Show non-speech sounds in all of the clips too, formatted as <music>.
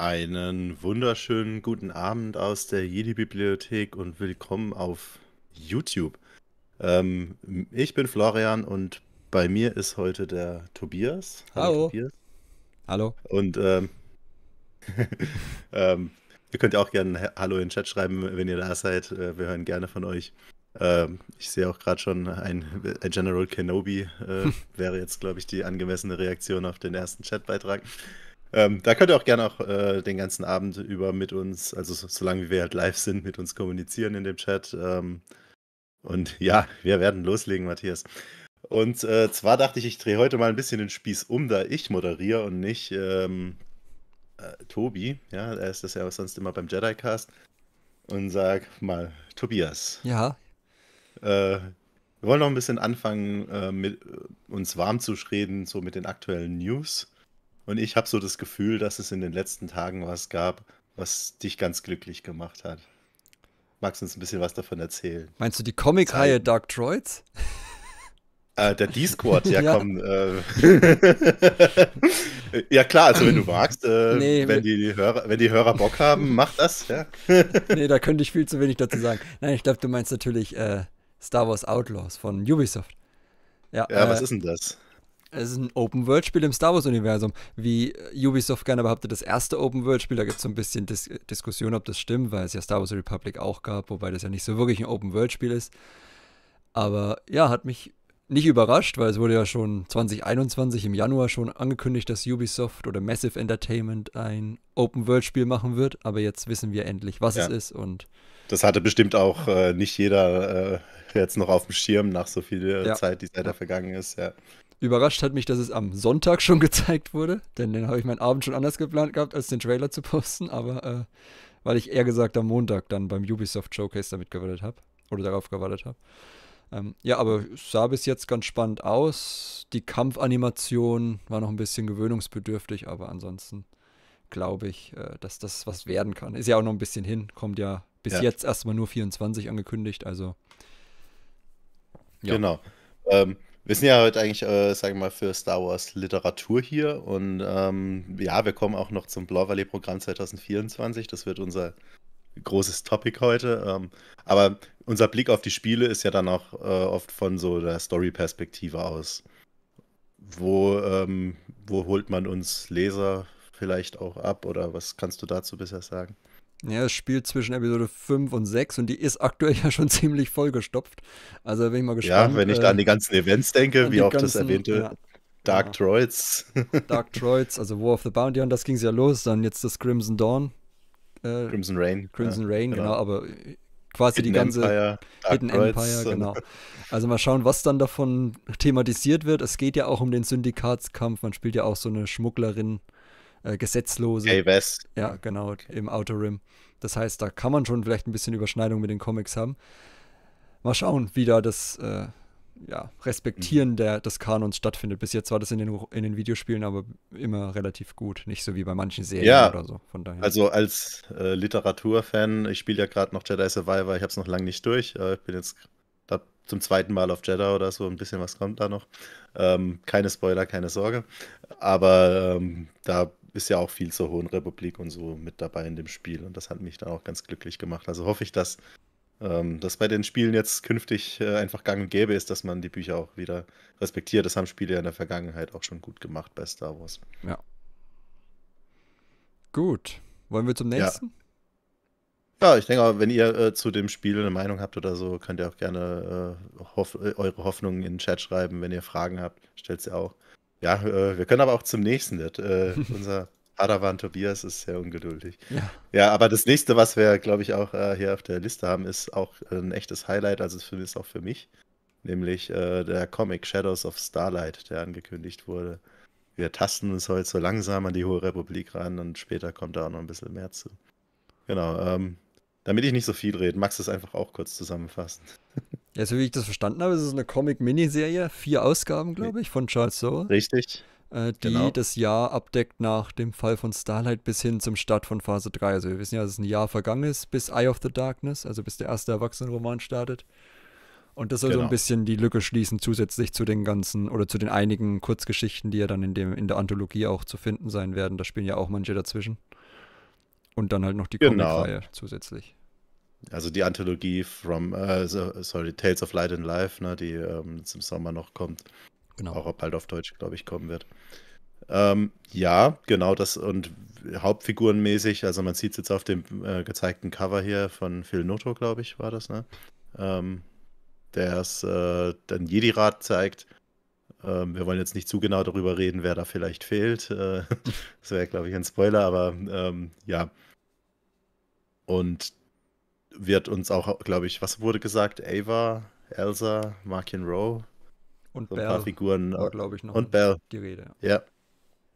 Einen wunderschönen guten Abend aus der Jedi-Bibliothek und willkommen auf YouTube. Ähm, ich bin Florian und bei mir ist heute der Tobias. Hallo. Hallo. Tobias. Hallo. Und ähm, <laughs> ähm, ihr könnt ja auch gerne Hallo in den Chat schreiben, wenn ihr da seid. Äh, wir hören gerne von euch. Ähm, ich sehe auch gerade schon, ein, ein, General Kenobi äh, <laughs> wäre jetzt, glaube ich, die angemessene Reaktion auf den ersten Chatbeitrag. Ähm, da könnt ihr auch gerne auch äh, den ganzen Abend über mit uns, also so, solange wir halt live sind, mit uns kommunizieren in dem Chat. Ähm, und ja, wir werden loslegen, Matthias. Und äh, zwar dachte ich, ich drehe heute mal ein bisschen den Spieß um, da ich moderiere und nicht ähm, äh, Tobi. Ja, er ist das ja sonst immer beim Jedi-Cast. Und sag mal, Tobias. Ja. Äh, wir wollen noch ein bisschen anfangen, äh, mit uns warm zu reden, so mit den aktuellen News. Und ich habe so das Gefühl, dass es in den letzten Tagen was gab, was dich ganz glücklich gemacht hat. Magst du uns ein bisschen was davon erzählen? Meinst du die Comic-Reihe Dark Troids? Äh, der D-Squad, ja, <laughs> ja, komm. Äh, <laughs> ja klar, also wenn du magst, äh, nee, wenn, die, die Hörer, wenn die Hörer Bock haben, <laughs> mach das. Ja. nee, da könnte ich viel zu wenig dazu sagen. Nein, ich glaube, du meinst natürlich äh, Star Wars Outlaws von Ubisoft. Ja, ja was äh, ist denn das? Es ist ein Open-World-Spiel im Star Wars-Universum. Wie Ubisoft gerne behauptet, das erste Open-World-Spiel, da gibt es so ein bisschen Dis Diskussion, ob das stimmt, weil es ja Star Wars Republic auch gab, wobei das ja nicht so wirklich ein Open-World-Spiel ist. Aber ja, hat mich nicht überrascht, weil es wurde ja schon 2021 im Januar schon angekündigt, dass Ubisoft oder Massive Entertainment ein Open-World-Spiel machen wird. Aber jetzt wissen wir endlich, was ja. es ist. Und das hatte bestimmt auch äh, nicht jeder äh, jetzt noch auf dem Schirm nach so viel äh, ja. Zeit, die seit da vergangen ist. Ja. Überrascht hat mich, dass es am Sonntag schon <laughs> gezeigt wurde, denn dann habe ich meinen Abend schon anders geplant gehabt, als den Trailer zu posten, aber äh, weil ich eher gesagt am Montag dann beim Ubisoft Showcase damit gewartet habe oder darauf gewartet habe. Ähm, ja, aber es sah bis jetzt ganz spannend aus. Die Kampfanimation war noch ein bisschen gewöhnungsbedürftig, aber ansonsten glaube ich, äh, dass das was werden kann. Ist ja auch noch ein bisschen hin, kommt ja bis ja. jetzt erstmal nur 24 angekündigt, also. Genau. Ja. Genau. Ähm, wir sind ja heute eigentlich, äh, sagen wir mal, für Star Wars Literatur hier und ähm, ja, wir kommen auch noch zum Blau Valley Programm 2024. Das wird unser großes Topic heute. Ähm, aber unser Blick auf die Spiele ist ja dann auch äh, oft von so der Story-Perspektive aus. Wo, ähm, wo holt man uns Leser vielleicht auch ab oder was kannst du dazu bisher sagen? Ja, es spielt zwischen Episode 5 und 6 und die ist aktuell <laughs> ja schon ziemlich vollgestopft. Also bin ich mal gespannt. Ja, wenn ich da an die äh, ganzen Events denke, wie auch ganzen, das erwähnte ja. Dark ja. Troids. <laughs> Dark Troids, also War of the Bounty und das ging es ja los. Dann jetzt das Crimson Dawn. Äh, Crimson Rain. Crimson ja, Rain, genau. genau, aber äh, quasi Hidden die ganze Empire, Hidden Troids Empire, <laughs> genau. Also mal schauen, was dann davon thematisiert wird. Es geht ja auch um den Syndikatskampf. Man spielt ja auch so eine Schmugglerin. Äh, gesetzlose. Hey, West. Ja, genau, im Outer Rim. Das heißt, da kann man schon vielleicht ein bisschen Überschneidung mit den Comics haben. Mal schauen, wie da das äh, ja, Respektieren mhm. der, des Kanons stattfindet. Bis jetzt war das in den, in den Videospielen aber immer relativ gut. Nicht so wie bei manchen Serien ja, oder so. Von daher. Also als äh, Literaturfan, ich spiele ja gerade noch Jedi Survivor, ich habe es noch lange nicht durch. Äh, ich bin jetzt zum zweiten Mal auf Jedi oder so, ein bisschen was kommt da noch. Ähm, keine Spoiler, keine Sorge. Aber ähm, da ist ja auch viel zur Hohen Republik und so mit dabei in dem Spiel. Und das hat mich dann auch ganz glücklich gemacht. Also hoffe ich, dass ähm, das bei den Spielen jetzt künftig äh, einfach gang und gäbe ist, dass man die Bücher auch wieder respektiert. Das haben Spiele ja in der Vergangenheit auch schon gut gemacht bei Star Wars. Ja. Gut. Wollen wir zum nächsten? Ja. Ja, ich denke, wenn ihr äh, zu dem Spiel eine Meinung habt oder so, könnt ihr auch gerne äh, hof eure Hoffnungen in den Chat schreiben. Wenn ihr Fragen habt, stellt sie auch. Ja, äh, wir können aber auch zum nächsten. Äh, <laughs> unser Padawan Tobias ist sehr ungeduldig. Ja. ja, aber das nächste, was wir, glaube ich, auch äh, hier auf der Liste haben, ist auch ein echtes Highlight, also zumindest auch für mich, nämlich äh, der Comic Shadows of Starlight, der angekündigt wurde. Wir tasten uns heute so langsam an die Hohe Republik ran und später kommt da auch noch ein bisschen mehr zu. Genau, ähm, damit ich nicht so viel rede, magst du es einfach auch kurz zusammenfassen? <laughs> Ja, so wie ich das verstanden habe, ist es eine Comic-Miniserie, vier Ausgaben, glaube ich, von Charles Soule. Richtig. Äh, die genau. das Jahr abdeckt nach dem Fall von Starlight bis hin zum Start von Phase 3. Also wir wissen ja, dass es ein Jahr vergangen ist, bis Eye of the Darkness, also bis der erste Erwachsenenroman startet. Und das soll genau. so ein genau. bisschen die Lücke schließen, zusätzlich zu den ganzen oder zu den einigen Kurzgeschichten, die ja dann in, dem, in der Anthologie auch zu finden sein werden. Da spielen ja auch manche dazwischen. Und dann halt noch die genau. Comicreihe zusätzlich. Also die Anthologie from, äh, sorry, Tales of Light and Life, ne, die ähm, jetzt im Sommer noch kommt. Genau. Auch bald auf Deutsch, glaube ich, kommen wird. Ähm, ja, genau das und Hauptfigurenmäßig, also man sieht es jetzt auf dem äh, gezeigten Cover hier von Phil Noto, glaube ich, war das, ne? Ähm, der es äh, dann Jedi-Rat zeigt. Ähm, wir wollen jetzt nicht zu genau darüber reden, wer da vielleicht fehlt. Äh, <laughs> das wäre, glaube ich, ein Spoiler, aber ähm, ja. Und wird uns auch, glaube ich, was wurde gesagt? Ava, Elsa, Markin Rowe. Und so Bell. Ein paar Figuren. Äh, glaube ich, noch. Und Bell. Die Rede. Ja.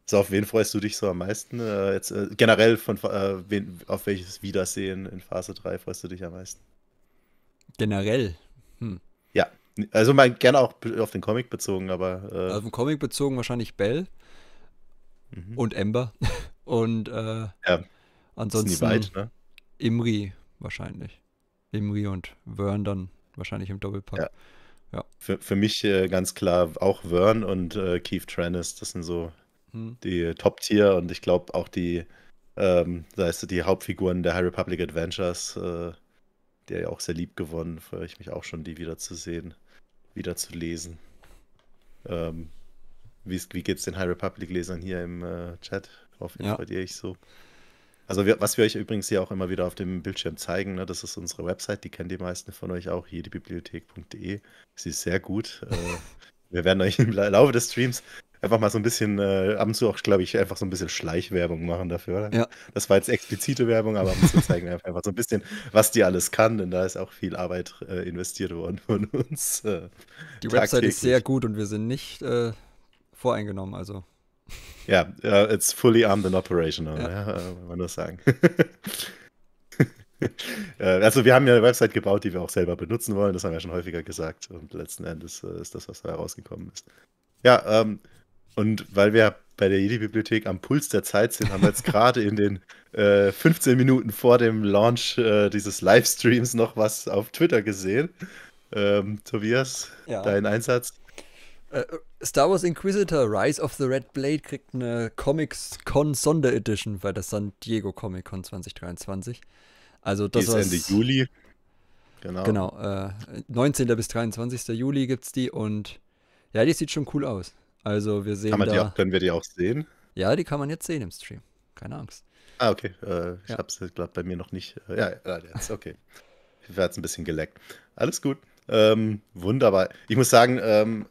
So, auf wen freust du dich so am meisten? Äh, jetzt, äh, generell von äh, wen, auf welches Wiedersehen in Phase 3 freust du dich am meisten? Generell. Hm. Ja. Also mein, gerne auch auf den Comic bezogen, aber. Äh, also auf den Comic bezogen wahrscheinlich Bell mhm. und Ember. <laughs> und äh, ja. ansonsten. weit, ne? Imri wahrscheinlich. Imri und Wern dann wahrscheinlich im Doppelpack. Ja. ja. Für, für mich äh, ganz klar auch Wern und äh, Keith Trennis, das sind so hm. die Top-Tier und ich glaube auch die, ähm, da ist die Hauptfiguren der High Republic Adventures, äh, der ja auch sehr lieb gewonnen, freue ich mich auch schon, die wieder zu sehen, wieder zu lesen. Ähm, wie, geht es den High Republic-Lesern hier im äh, Chat? Hoffentlich ja. ich so. Also wir, was wir euch übrigens hier auch immer wieder auf dem Bildschirm zeigen, ne, das ist unsere Website, die kennen die meisten von euch auch, jedebibliothek.de. Sie ist sehr gut. Äh, <laughs> wir werden euch im Laufe des Streams einfach mal so ein bisschen, äh, ab und zu auch, glaube ich, einfach so ein bisschen Schleichwerbung machen dafür. Ja. Das war jetzt explizite Werbung, aber ab und zu zeigen wir einfach so ein bisschen, was die alles kann, denn da ist auch viel Arbeit äh, investiert worden von uns. Äh, die Website ist sehr gut und wir sind nicht äh, voreingenommen, also ja, yeah, äh, uh, it's fully armed and operational, ja. Ja, kann äh, man das sagen. <laughs> Äh, also wir haben ja eine Website gebaut, die wir auch selber benutzen wollen, das haben wir schon häufiger gesagt und letzten Endes ist das, was da herausgekommen ist. Ja, ähm, und weil wir bei der Jedi-Bibliothek am Puls der Zeit sind, haben wir jetzt <laughs> gerade in den äh, 15 Minuten vor dem Launch äh, dieses Livestreams noch was auf Twitter gesehen. Ähm, Tobias, ja. dein Einsatz? Äh, äh, Star Wars Inquisitor Rise of the Red Blade kriegt eine Comics-Con Sonder Edition bei der San Diego Comic-Con 2023. Also das ist Ende Juli. Genau. genau äh, 19. bis 23. Juli gibt es die und ja, die sieht schon cool aus. Also wir sehen. da, auch, können wir die auch sehen? Ja, die kann man jetzt sehen im Stream. Keine Angst. Ah, okay. Äh, ich ja. hab's, glaube bei mir noch nicht. Äh, ja, ja, jetzt, okay. ich werde es ein bisschen geleckt. Alles gut. Ähm, wunderbar. Ich muss sagen, ähm,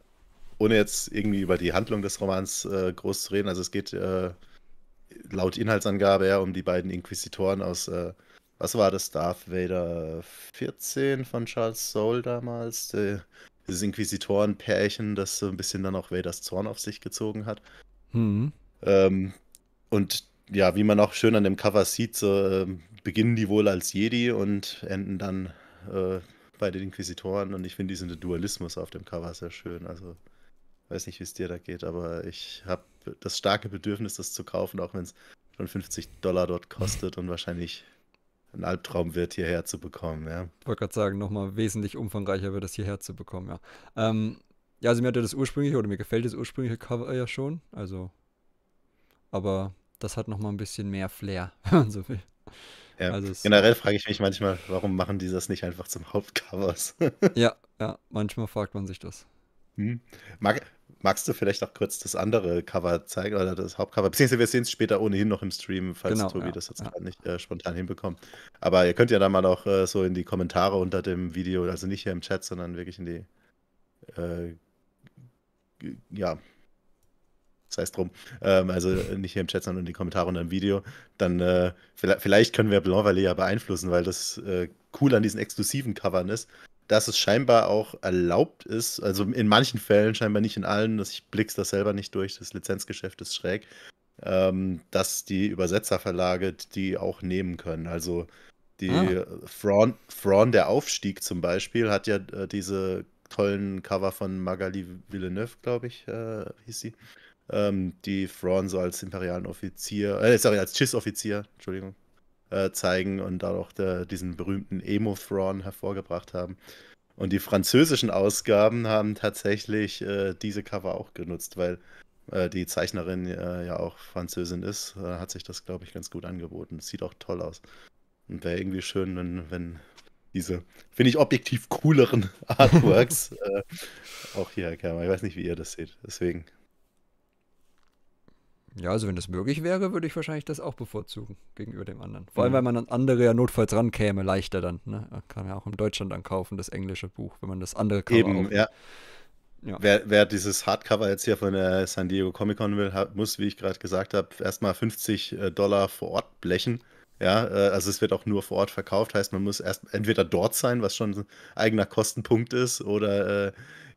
ohne jetzt irgendwie über die Handlung des Romans äh, groß zu reden, also es geht äh, laut Inhaltsangabe ja um die beiden Inquisitoren aus, äh, was war das, Darth Vader 14 von Charles Soule damals, die, dieses Inquisitoren-Pärchen, das so ein bisschen dann auch Vaders Zorn auf sich gezogen hat. Mhm. Ähm, und ja, wie man auch schön an dem Cover sieht, so, ähm, beginnen die wohl als Jedi und enden dann äh, bei den Inquisitoren und ich finde diesen Dualismus auf dem Cover sehr schön. Also Weiß nicht, wie es dir da geht, aber ich habe das starke Bedürfnis, das zu kaufen, auch wenn es schon 50 Dollar dort kostet und wahrscheinlich ein Albtraum wird, hierher zu bekommen. Ja. Ich wollte gerade sagen, nochmal wesentlich umfangreicher wird das hierher zu bekommen, ja. Ähm, ja, also mir hat ja das ursprüngliche oder mir gefällt das ursprüngliche Cover ja schon, also. Aber das hat nochmal ein bisschen mehr Flair, <laughs> wenn man so will. Ja, also generell frage ich mich manchmal, warum machen die das nicht einfach zum Hauptcover? ja, <laughs> ja, manchmal fragt man sich das. Hm. Mag, magst du vielleicht auch kurz das andere Cover zeigen oder das Hauptcover? Beziehungsweise wir sehen es später ohnehin noch im Stream, falls genau, Tobi ja, das jetzt ja. gerade nicht äh, spontan hinbekommt. Aber ihr könnt ja dann mal auch äh, so in die Kommentare unter dem Video, also nicht hier im Chat, sondern wirklich in die. Äh, ja, sei es drum. Ähm, also nicht hier im Chat, sondern in die Kommentare unter dem Video. Dann äh, vielleicht, vielleicht können wir Blanc Valley ja beeinflussen, weil das äh, cool an diesen exklusiven Covern ist, dass es scheinbar auch erlaubt ist, also in manchen Fällen, scheinbar nicht in allen, dass ich blick's das selber nicht durch, das Lizenzgeschäft ist schräg, ähm, dass die Übersetzerverlage die auch nehmen können. Also die ah. Thrawn, der Aufstieg zum Beispiel, hat ja äh, diese tollen Cover von Magali Villeneuve, glaube ich, äh, hieß sie. Ähm, die Fraun so als imperialen Offizier, äh, sorry, als Chiss-Offizier, Entschuldigung, äh, zeigen und auch der, diesen berühmten Emo-Thrawn hervorgebracht haben. Und die französischen Ausgaben haben tatsächlich äh, diese Cover auch genutzt, weil äh, die Zeichnerin äh, ja auch Französin ist, äh, hat sich das, glaube ich, ganz gut angeboten. Das sieht auch toll aus. Und wäre irgendwie schön, wenn, wenn diese, finde ich, objektiv cooleren <laughs> Artworks auch hierher kämen. Ich weiß nicht, wie ihr das seht. Deswegen ja, also wenn das möglich wäre, würde ich wahrscheinlich das auch bevorzugen gegenüber dem anderen. Vor allem, mhm. weil man an andere ja notfalls rankäme, leichter dann. Ne? Man kann ja auch in Deutschland ankaufen, das englische Buch, wenn man das andere Cover Eben, auch, ja. ja. Wer, wer, dieses Hardcover jetzt hier von der San Diego Comic Con will, hat, muss, wie ich gerade gesagt habe, erstmal 50 äh, Dollar vor Ort blechen. Ja, äh, also es wird auch nur vor Ort verkauft, heißt, man muss erst entweder dort sein, was schon ein eigener Kostenpunkt ist, oder äh,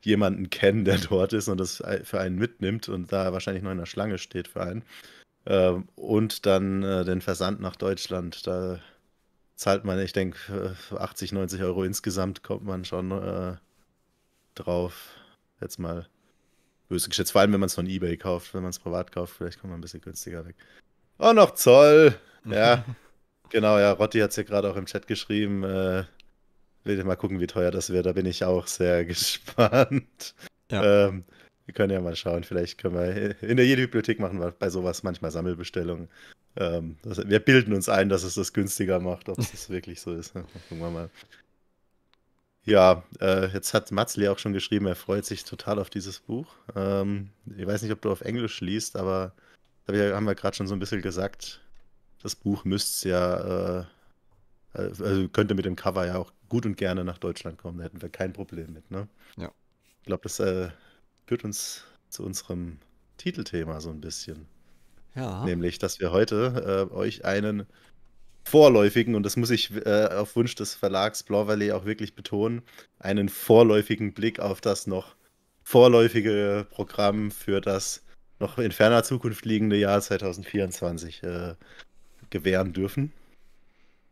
jemanden kennen, der dort ist und das für einen mitnimmt und da wahrscheinlich noch in der Schlange steht für einen. Ähm, und dann äh, den Versand nach Deutschland. Da zahlt man, ich denke, 80, 90 Euro insgesamt kommt man schon äh, drauf. Jetzt mal böse geschätzt. Vor allem, wenn man es von Ebay kauft, wenn man es privat kauft, vielleicht kommt man ein bisschen günstiger weg. Oh, noch Zoll! Ja, <laughs> genau, ja, Rotti hat es ja gerade auch im Chat geschrieben. Äh, will mal gucken, wie teuer das wird. Da bin ich auch sehr <laughs> gespannt. Ja. Ähm, wir können ja mal schauen. Vielleicht können wir äh, in der jede Bibliothek machen wir bei sowas manchmal Sammelbestellungen. Ähm, das, wir bilden uns ein, dass es das günstiger macht, ob es <laughs> wirklich so ist. <laughs> Gucken wir mal. Ja, äh, jetzt hat Matzli auch schon geschrieben, er freut sich total auf dieses Buch. Ähm, ich weiß nicht, ob du auf Englisch liest, aber hab haben wir gerade schon so ein bisschen gesagt, das Buch müsste ja, äh, äh, also könnte mit dem Cover ja auch gut und gerne nach Deutschland kommen. Da hätten wir kein Problem mit. Ne? Ja. Ich glaube, das äh, führt uns zu unserem Titelthema so ein bisschen. Ja. Nämlich, dass wir heute äh, euch einen vorläufigen, und das muss ich äh, auf Wunsch des Verlags Blau Valley auch wirklich betonen, einen vorläufigen Blick auf das noch vorläufige Programm für das noch in ferner Zukunft liegende Jahr 2024 äh, gewähren dürfen.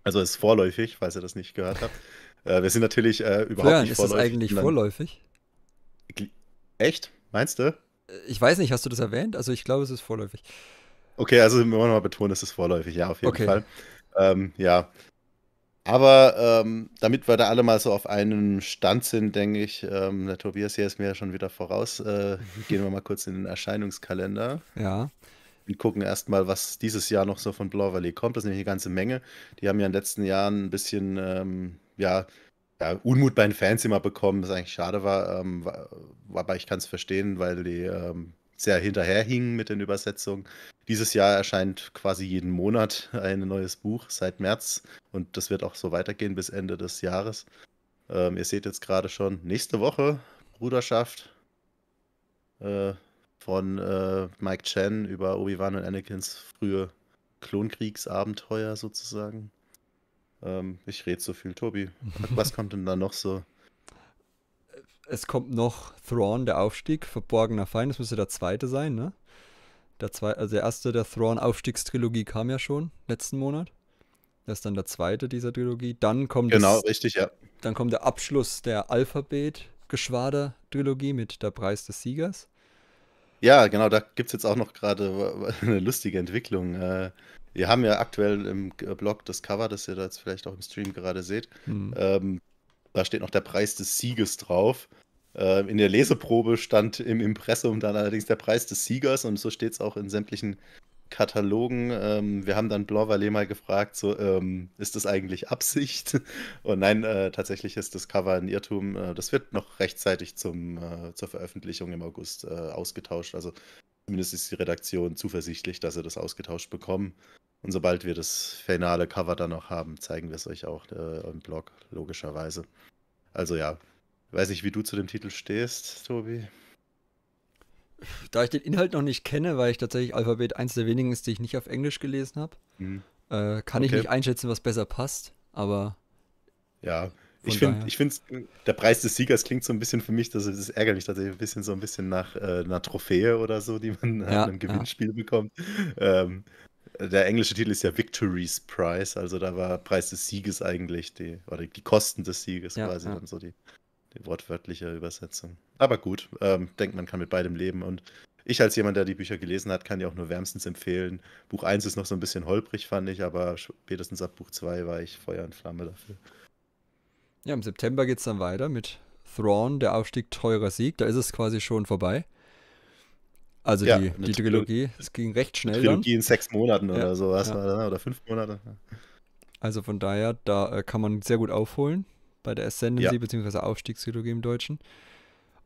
Also es ist vorläufig, falls ihr das nicht gehört habt. Äh, wir sind natürlich äh, überhaupt Florian, nicht ist vorläufig. Ist das eigentlich vorläufig? Echt? Meinst du? Äh, ich weiß nicht, hast du das erwähnt? Also ich glaube, es ist vorläufig. Okay, also wir wollen mal betonen, es ist vorläufig, ja, auf jeden okay. Fall. Ähm, ja. Aber ähm, damit wir da alle mal so auf einem Stand sind, denke ich, ähm, der Tobias hier ist mir ja schon wieder voraus. Äh, gehen wir mal kurz in den Erscheinungskalender. Ja. Wir gucken erstmal, was dieses Jahr noch so von Blau Valley kommt. Das ist nämlich eine ganze Menge. Die haben ja in den letzten Jahren ein bisschen, ähm, ja, ja, Unmut bei den Fans immer bekommen, was eigentlich schade war. Ähm, war aber ich kann es verstehen, weil die ähm, sehr hinterherhingen mit den Übersetzungen. Dieses Jahr erscheint quasi jeden Monat <laughs> ein neues Buch seit März und das wird auch so weitergehen bis Ende des Jahres. Ähm, ihr seht jetzt gerade schon, nächste Woche Bruderschaft. Äh, von äh, Mike Chen über Obi-Wan und Anakins frühe Klonkriegsabenteuer sozusagen. Ähm, ich rede so viel, Tobi. <laughs> Was kommt denn da noch so? Es kommt noch Thrawn, der Aufstieg, verborgener Feind, das müsste der zweite sein, ne? Der zweite, also der erste der Thrawn-Aufstiegstrilogie kam ja schon letzten Monat. Das ist dann der zweite dieser Trilogie. Dann kommt genau, das, richtig, ja. Dann kommt der Abschluss der Alphabet-Geschwader-Trilogie mit der Preis des Siegers. Ja, genau, da gibt es jetzt auch noch gerade <laughs> eine lustige Entwicklung. Äh, wir haben ja aktuell im Blog das Cover, das ihr da jetzt vielleicht auch im Stream gerade seht. Mhm. Ähm, da steht noch der Preis des Sieges drauf. Äh, in der Leseprobe stand im Impressum dann allerdings der Preis des Siegers und so steht es auch in sämtlichen Katalogen. Ähm, wir haben dann Blanc Valet mal gefragt, so, ähm, ist das eigentlich Absicht? <laughs> Und nein, äh, tatsächlich ist das Cover ein Irrtum. Äh, das wird noch rechtzeitig zum, äh, zur Veröffentlichung im August äh, ausgetauscht. Also zumindest ist die Redaktion zuversichtlich, dass sie das ausgetauscht bekommen. Und sobald wir das finale Cover dann noch haben, zeigen wir es euch auch äh, im Blog, logischerweise. Also ja, weiß ich, wie du zu dem Titel stehst, Tobi da ich den Inhalt noch nicht kenne, weil ich tatsächlich Alphabet eins der wenigen ist, die ich nicht auf Englisch gelesen habe, mhm. äh, kann okay. ich nicht einschätzen, was besser passt, aber. Ja, ich finde, ich finde, der Preis des Siegers klingt so ein bisschen für mich, das ist ärgerlich tatsächlich ein bisschen so ein bisschen nach äh, einer Trophäe oder so, die man ja, einem Gewinnspiel ja. bekommt. Ähm, der englische Titel ist ja Victory's Prize, also da war Preis des Sieges eigentlich die, oder die Kosten des Sieges ja, quasi dann so die die wortwörtliche Übersetzung. Aber gut, ähm, denkt man kann mit beidem leben. Und ich als jemand, der die Bücher gelesen hat, kann die auch nur wärmstens empfehlen. Buch 1 ist noch so ein bisschen holprig, fand ich, aber spätestens ab Buch 2 war ich Feuer und Flamme dafür. Ja, im September geht es dann weiter mit Thrawn, der Aufstieg teurer Sieg. Da ist es quasi schon vorbei. Also ja, die, die Trilogie, es ging recht schnell. Trilogie dann. in sechs Monaten ja, oder so was ja. war da, oder fünf Monate. Also von daher, da äh, kann man sehr gut aufholen bei der Ascendancy, ja. beziehungsweise Aufstiegsrilogie im Deutschen.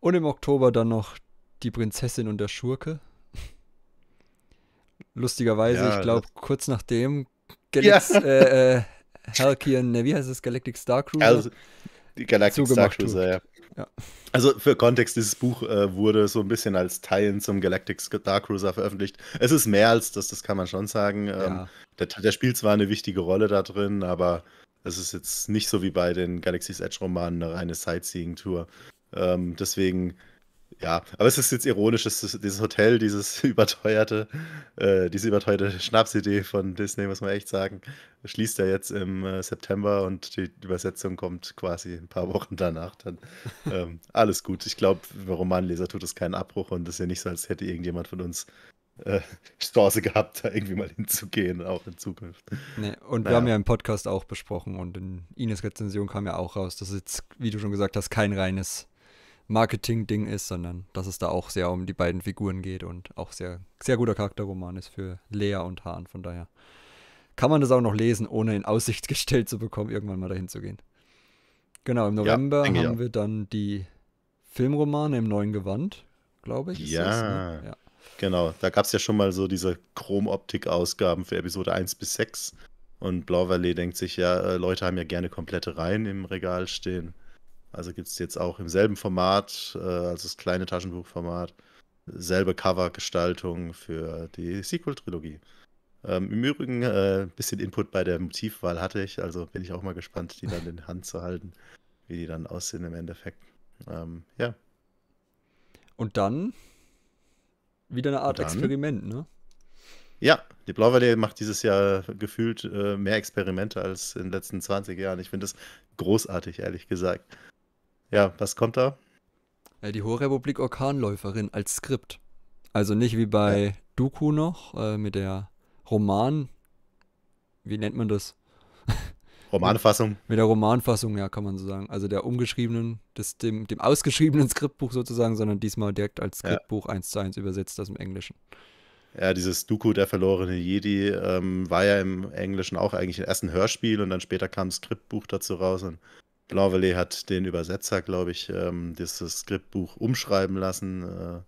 Und im Oktober dann noch Die Prinzessin und der Schurke. <laughs> Lustigerweise, ja, ich glaube, kurz nachdem Galax, ja. äh, äh, Halkian, ne, wie heißt es, Galactic Star Cruiser? Also, die Galactic Star Cruiser, ja. ja. Also für Kontext, dieses Buch äh, wurde so ein bisschen als Teilen zum Galactic Star Cruiser veröffentlicht. Es ist mehr als das, das kann man schon sagen. Ähm, der, der, spielt zwar eine wichtige Rolle da drin, aber es ist jetzt nicht so wie bei den Galaxy's Edge Romanen eine reine Sightseeing-Tour. Ähm, deswegen, ja, aber es ist jetzt ironisch, dass dieses Hotel, dieses <laughs> überteuerte, äh, diese überteuerte Schnapsidee von Disney, muss man echt sagen, schließt ja jetzt im äh, September und die Übersetzung kommt quasi ein paar Wochen danach. Dann <laughs> ähm, alles gut. Ich glaube, Romanleser tut es keinen Abbruch und es ist ja nicht so, als hätte irgendjemand von uns äh, Chance gehabt, da irgendwie mal hinzugehen, auch in Zukunft. Nee, und naja. wir haben ja im Podcast auch besprochen und in Ines Rezension kam ja auch raus, dass jetzt, wie du schon gesagt hast, kein reines Marketing-Ding ist, sondern dass es da auch sehr um die beiden Figuren geht und auch sehr, sehr guter Charakterroman ist für Lea und Hahn. Von daher kann man das auch noch lesen, ohne in Aussicht <laughs> gestellt zu bekommen, irgendwann mal dahin zu gehen. Genau, im November ja, haben wir dann die Filmromane im neuen Gewand, glaube ich. Ja. Das, ne? ja. Genau, da gab es ja schon mal so diese chromoptik ausgaben für Episode 1 bis 6. Und Blau Valley denkt sich ja, äh, Leute haben ja gerne komplette Reihen im Regal stehen. Also gibt es jetzt auch im selben Format, äh, also das kleine Taschenbuchformat, selbe Covergestaltung für die Sequel-Trilogie. Ähm, Im Übrigen, ein äh, bisschen Input bei der Motivwahl hatte ich, also bin ich auch mal gespannt, die dann in Hand zu halten, wie die dann aussehen im Endeffekt. Ähm, ja. Und dann wieder eine Art dann, Experiment, ne? Ja, die Blauwelle macht dieses Jahr gefühlt äh, mehr Experimente als in den letzten 20 Jahren. Ich finde das großartig, ehrlich gesagt. Ja, was kommt da? Ja, die Republik Orkanläuferin als Skript. Also nicht wie bei ja. Doku noch, äh, mit der Roman. Wie nennt man das? Romanfassung. Mit der Romanfassung, ja, kann man so sagen. Also der umgeschriebenen, des, dem, dem ausgeschriebenen Skriptbuch sozusagen, sondern diesmal direkt als Skriptbuch ja. 1 zu 1 übersetzt aus dem Englischen. Ja, dieses Duku der verlorene Jedi, ähm, war ja im Englischen auch eigentlich erst ein Hörspiel und dann später kam ein Skriptbuch dazu raus und Blanvelet hat den Übersetzer, glaube ich, ähm, dieses Skriptbuch umschreiben lassen äh,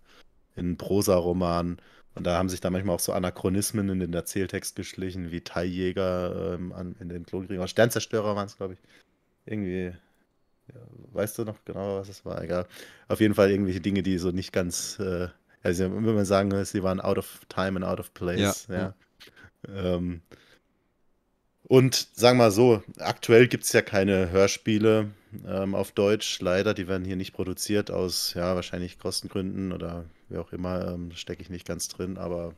in einen Prosa-Roman und da haben sich da manchmal auch so Anachronismen in den Erzähltext geschlichen, wie Teiljäger ähm, in den Klonkriegen. Sternzerstörer waren es, glaube ich. Irgendwie, ja, weißt du noch genau, was es war? Egal. Auf jeden Fall irgendwelche Dinge, die so nicht ganz, äh, also wenn man sagen, sie waren out of time and out of place. Ja. ja. Ähm, und sagen wir mal so, aktuell gibt es ja keine Hörspiele ähm, auf Deutsch, leider. Die werden hier nicht produziert aus, ja, wahrscheinlich Kostengründen oder wie auch immer, ähm, stecke ich nicht ganz drin, aber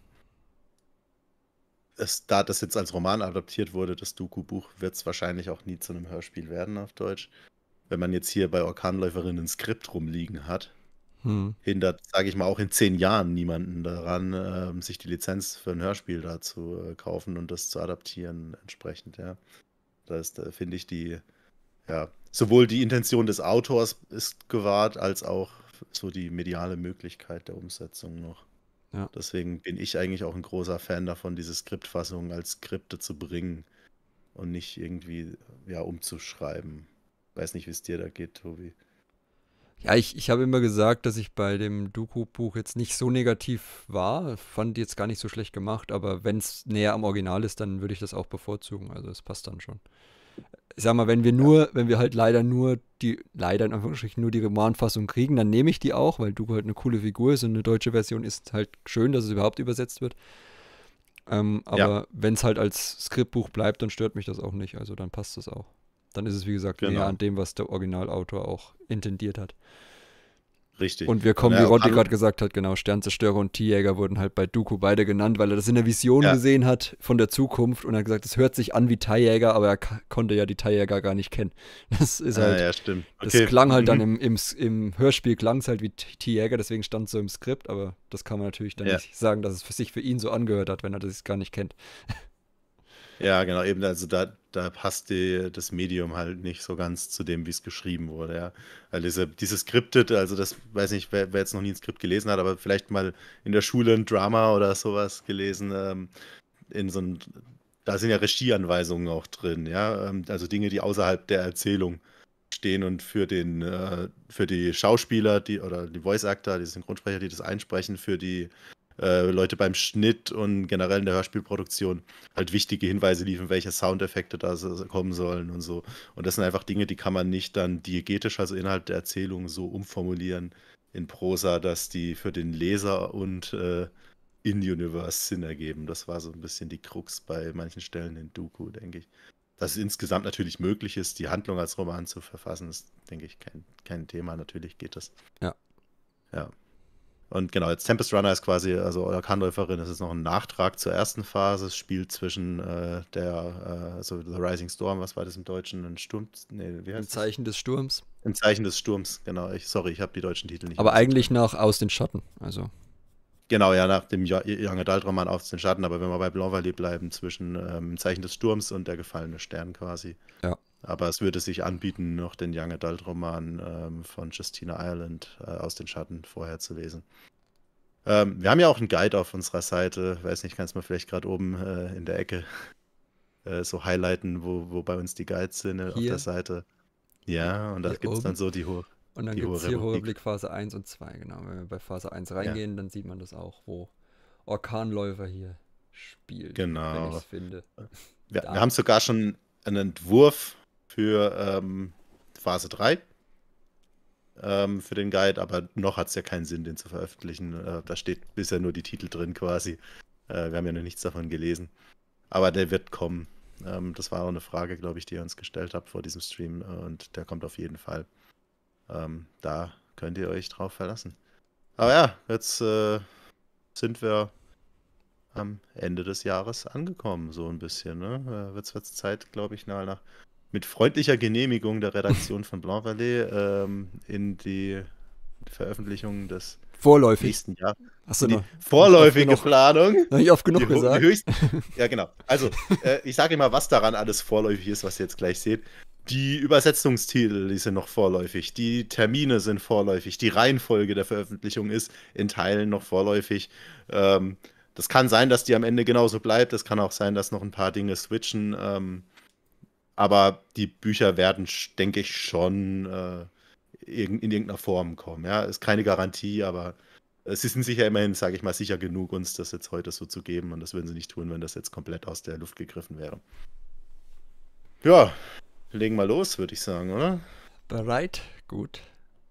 es, da das jetzt als Roman adaptiert wurde, das Doku-Buch wird es wahrscheinlich auch nie zu einem Hörspiel werden auf Deutsch. Wenn man jetzt hier bei Orkanläuferinnen ein Skript rumliegen hat, hm. hindert, sage ich mal, auch in zehn Jahren niemanden daran, äh, sich die Lizenz für ein Hörspiel da zu äh, kaufen und das zu adaptieren entsprechend, ja. Da ist, da äh, finde ich die, ja, sowohl die Intention des Autors ist gewahrt, als auch so die mediale Möglichkeit der Umsetzung noch. Ja. Deswegen bin ich eigentlich auch ein großer Fan davon, diese Skriptfassungen als Skripte zu bringen und nicht irgendwie ja umzuschreiben. Weiß nicht, wie es dir da geht, Tobi. Ja, ich, ich habe immer gesagt, dass ich bei dem Doku-Buch jetzt nicht so negativ war. Fand jetzt gar nicht so schlecht gemacht, aber wenn es näher am Original ist, dann würde ich das auch bevorzugen. Also es passt dann schon sag mal, wenn wir nur, ja. wenn wir halt leider nur die, leider in Anführungsstrichen nur die Romanfassung kriegen, dann nehme ich die auch, weil du halt eine coole Figur ist und eine deutsche Version ist halt schön, dass es überhaupt übersetzt wird. Ähm, aber ja. wenn es halt als Skriptbuch bleibt, dann stört mich das auch nicht. Also dann passt das auch. Dann ist es, wie gesagt, genau. näher an dem, was der Originalautor auch intendiert hat. Richtig. Und wir kommen, ja, wie Roddy gerade gesagt hat, genau, Sternzerstörer und T-Jäger wurden halt bei Dooku beide genannt, weil er das in der Vision ja. gesehen hat von der Zukunft und hat gesagt, es hört sich an wie T-Jäger, aber er konnte ja die T-Jäger gar nicht kennen. <laughs> Das ist halt. Ja, ja stimmt. Okay. Das klang halt dann mhm. im, im, im Hörspiel klang es halt wie T-Jäger, deswegen stand es so im Skript, aber das kann man natürlich dann nicht sagen, dass es für sich für ihn so angehört hat, wenn er das gar nicht kennt. <laughs> Ja, genau, eben, also da, da passt die, das Medium halt nicht so ganz zu dem, wie es geschrieben wurde, ja. Weil diese, diese Skriptet, also das weiß nicht, wer, wer, jetzt noch nie ein Skript gelesen hat, aber vielleicht mal in der Schule ein Drama oder sowas gelesen, ähm, in so ein, da sind ja Regieanweisungen auch drin, ja. Ähm, also Dinge, die außerhalb der Erzählung stehen und für den, äh, für die Schauspieler, die oder die Voice Actor, die Synchronsprecher, die das einsprechen, für die äh, Leute beim Schnitt und generell in der Hörspielproduktion halt wichtige Hinweise liefen, welche Soundeffekte da kommen sollen und so. Und das sind einfach Dinge, die kann man nicht dann diegetisch, also innerhalb der Erzählung, so umformulieren in Prosa, dass die für den Leser und äh, in-Universe Sinn ergeben. Das war so ein bisschen die Krux bei manchen Stellen in Doku, denke ich. Dass es insgesamt natürlich möglich ist, die Handlung als Roman zu verfassen, ist, denke ich, kein, kein Thema. Natürlich geht das. Ja. Ja. Und genau, jetzt Tempest Runner ist quasi, also Orkanläuferin, das ist noch ein Nachtrag zur ersten Phase. Es spielt zwischen äh, der, äh, also The Rising Storm, was war das im Deutschen? Ein Sturm? Nee, wie heißt Im Zeichen das? des Sturms. Im Zeichen des Sturms, genau. Ich, sorry, ich habe die deutschen Titel nicht. Aber eigentlich nach Aus den Schatten, also. Genau, ja, nach dem Young Adult Roman Aus den Schatten, aber wenn wir bei Blanc Valley bleiben, zwischen ähm, Zeichen des Sturms und der gefallene Stern quasi. Ja. Aber es würde sich anbieten, noch den Young Adult Roman ähm, von Justina Ireland äh, aus den Schatten vorher zu lesen. Ähm, wir haben ja auch einen Guide auf unserer Seite. Weiß nicht, kannst du mal vielleicht gerade oben äh, in der Ecke äh, so highlighten, wo, wo bei uns die Guides sind äh, hier. auf der Seite. Ja, und da gibt es dann so die hohe. Und dann gibt es hier hohe Blick Phase 1 und 2, genau. Wenn wir bei Phase 1 reingehen, ja. dann sieht man das auch, wo Orkanläufer hier spielt. Genau. Wenn finde. Wir, wir haben sogar schon einen Entwurf für ähm, Phase 3 ähm, für den Guide, aber noch hat es ja keinen Sinn, den zu veröffentlichen. Äh, da steht bisher nur die Titel drin quasi. Äh, wir haben ja noch nichts davon gelesen. Aber der wird kommen. Ähm, das war auch eine Frage, glaube ich, die ihr uns gestellt habt vor diesem Stream und der kommt auf jeden Fall. Ähm, da könnt ihr euch drauf verlassen. Aber ja, jetzt äh, sind wir am Ende des Jahres angekommen, so ein bisschen. Ne? Äh, wird es Zeit, glaube ich, nach, nach mit freundlicher Genehmigung der Redaktion von Blanc-Vallée ähm, in die Veröffentlichung des Vorläufig. nächsten Jahres. Hast du die noch, vorläufige noch, Planung. Habe ich oft genug die, gesagt. Höchsten, ja, genau. Also, äh, ich sage immer, was daran alles vorläufig ist, was ihr jetzt gleich seht. Die Übersetzungstitel, die sind noch vorläufig. Die Termine sind vorläufig. Die Reihenfolge der Veröffentlichung ist in Teilen noch vorläufig. Ähm, das kann sein, dass die am Ende genauso bleibt. Es kann auch sein, dass noch ein paar Dinge switchen. Ähm, aber die Bücher werden, denke ich, schon äh, in, in, irgendeiner Form kommen. Ja, ist keine Garantie, aber äh, sie sind sicher immerhin, sage ich mal, sicher genug, uns das jetzt heute so zu geben. Und das würden sie nicht tun, wenn das jetzt komplett aus der Luft gegriffen wäre. Ja, legen wir los, würde ich sagen, oder? Bereit, gut,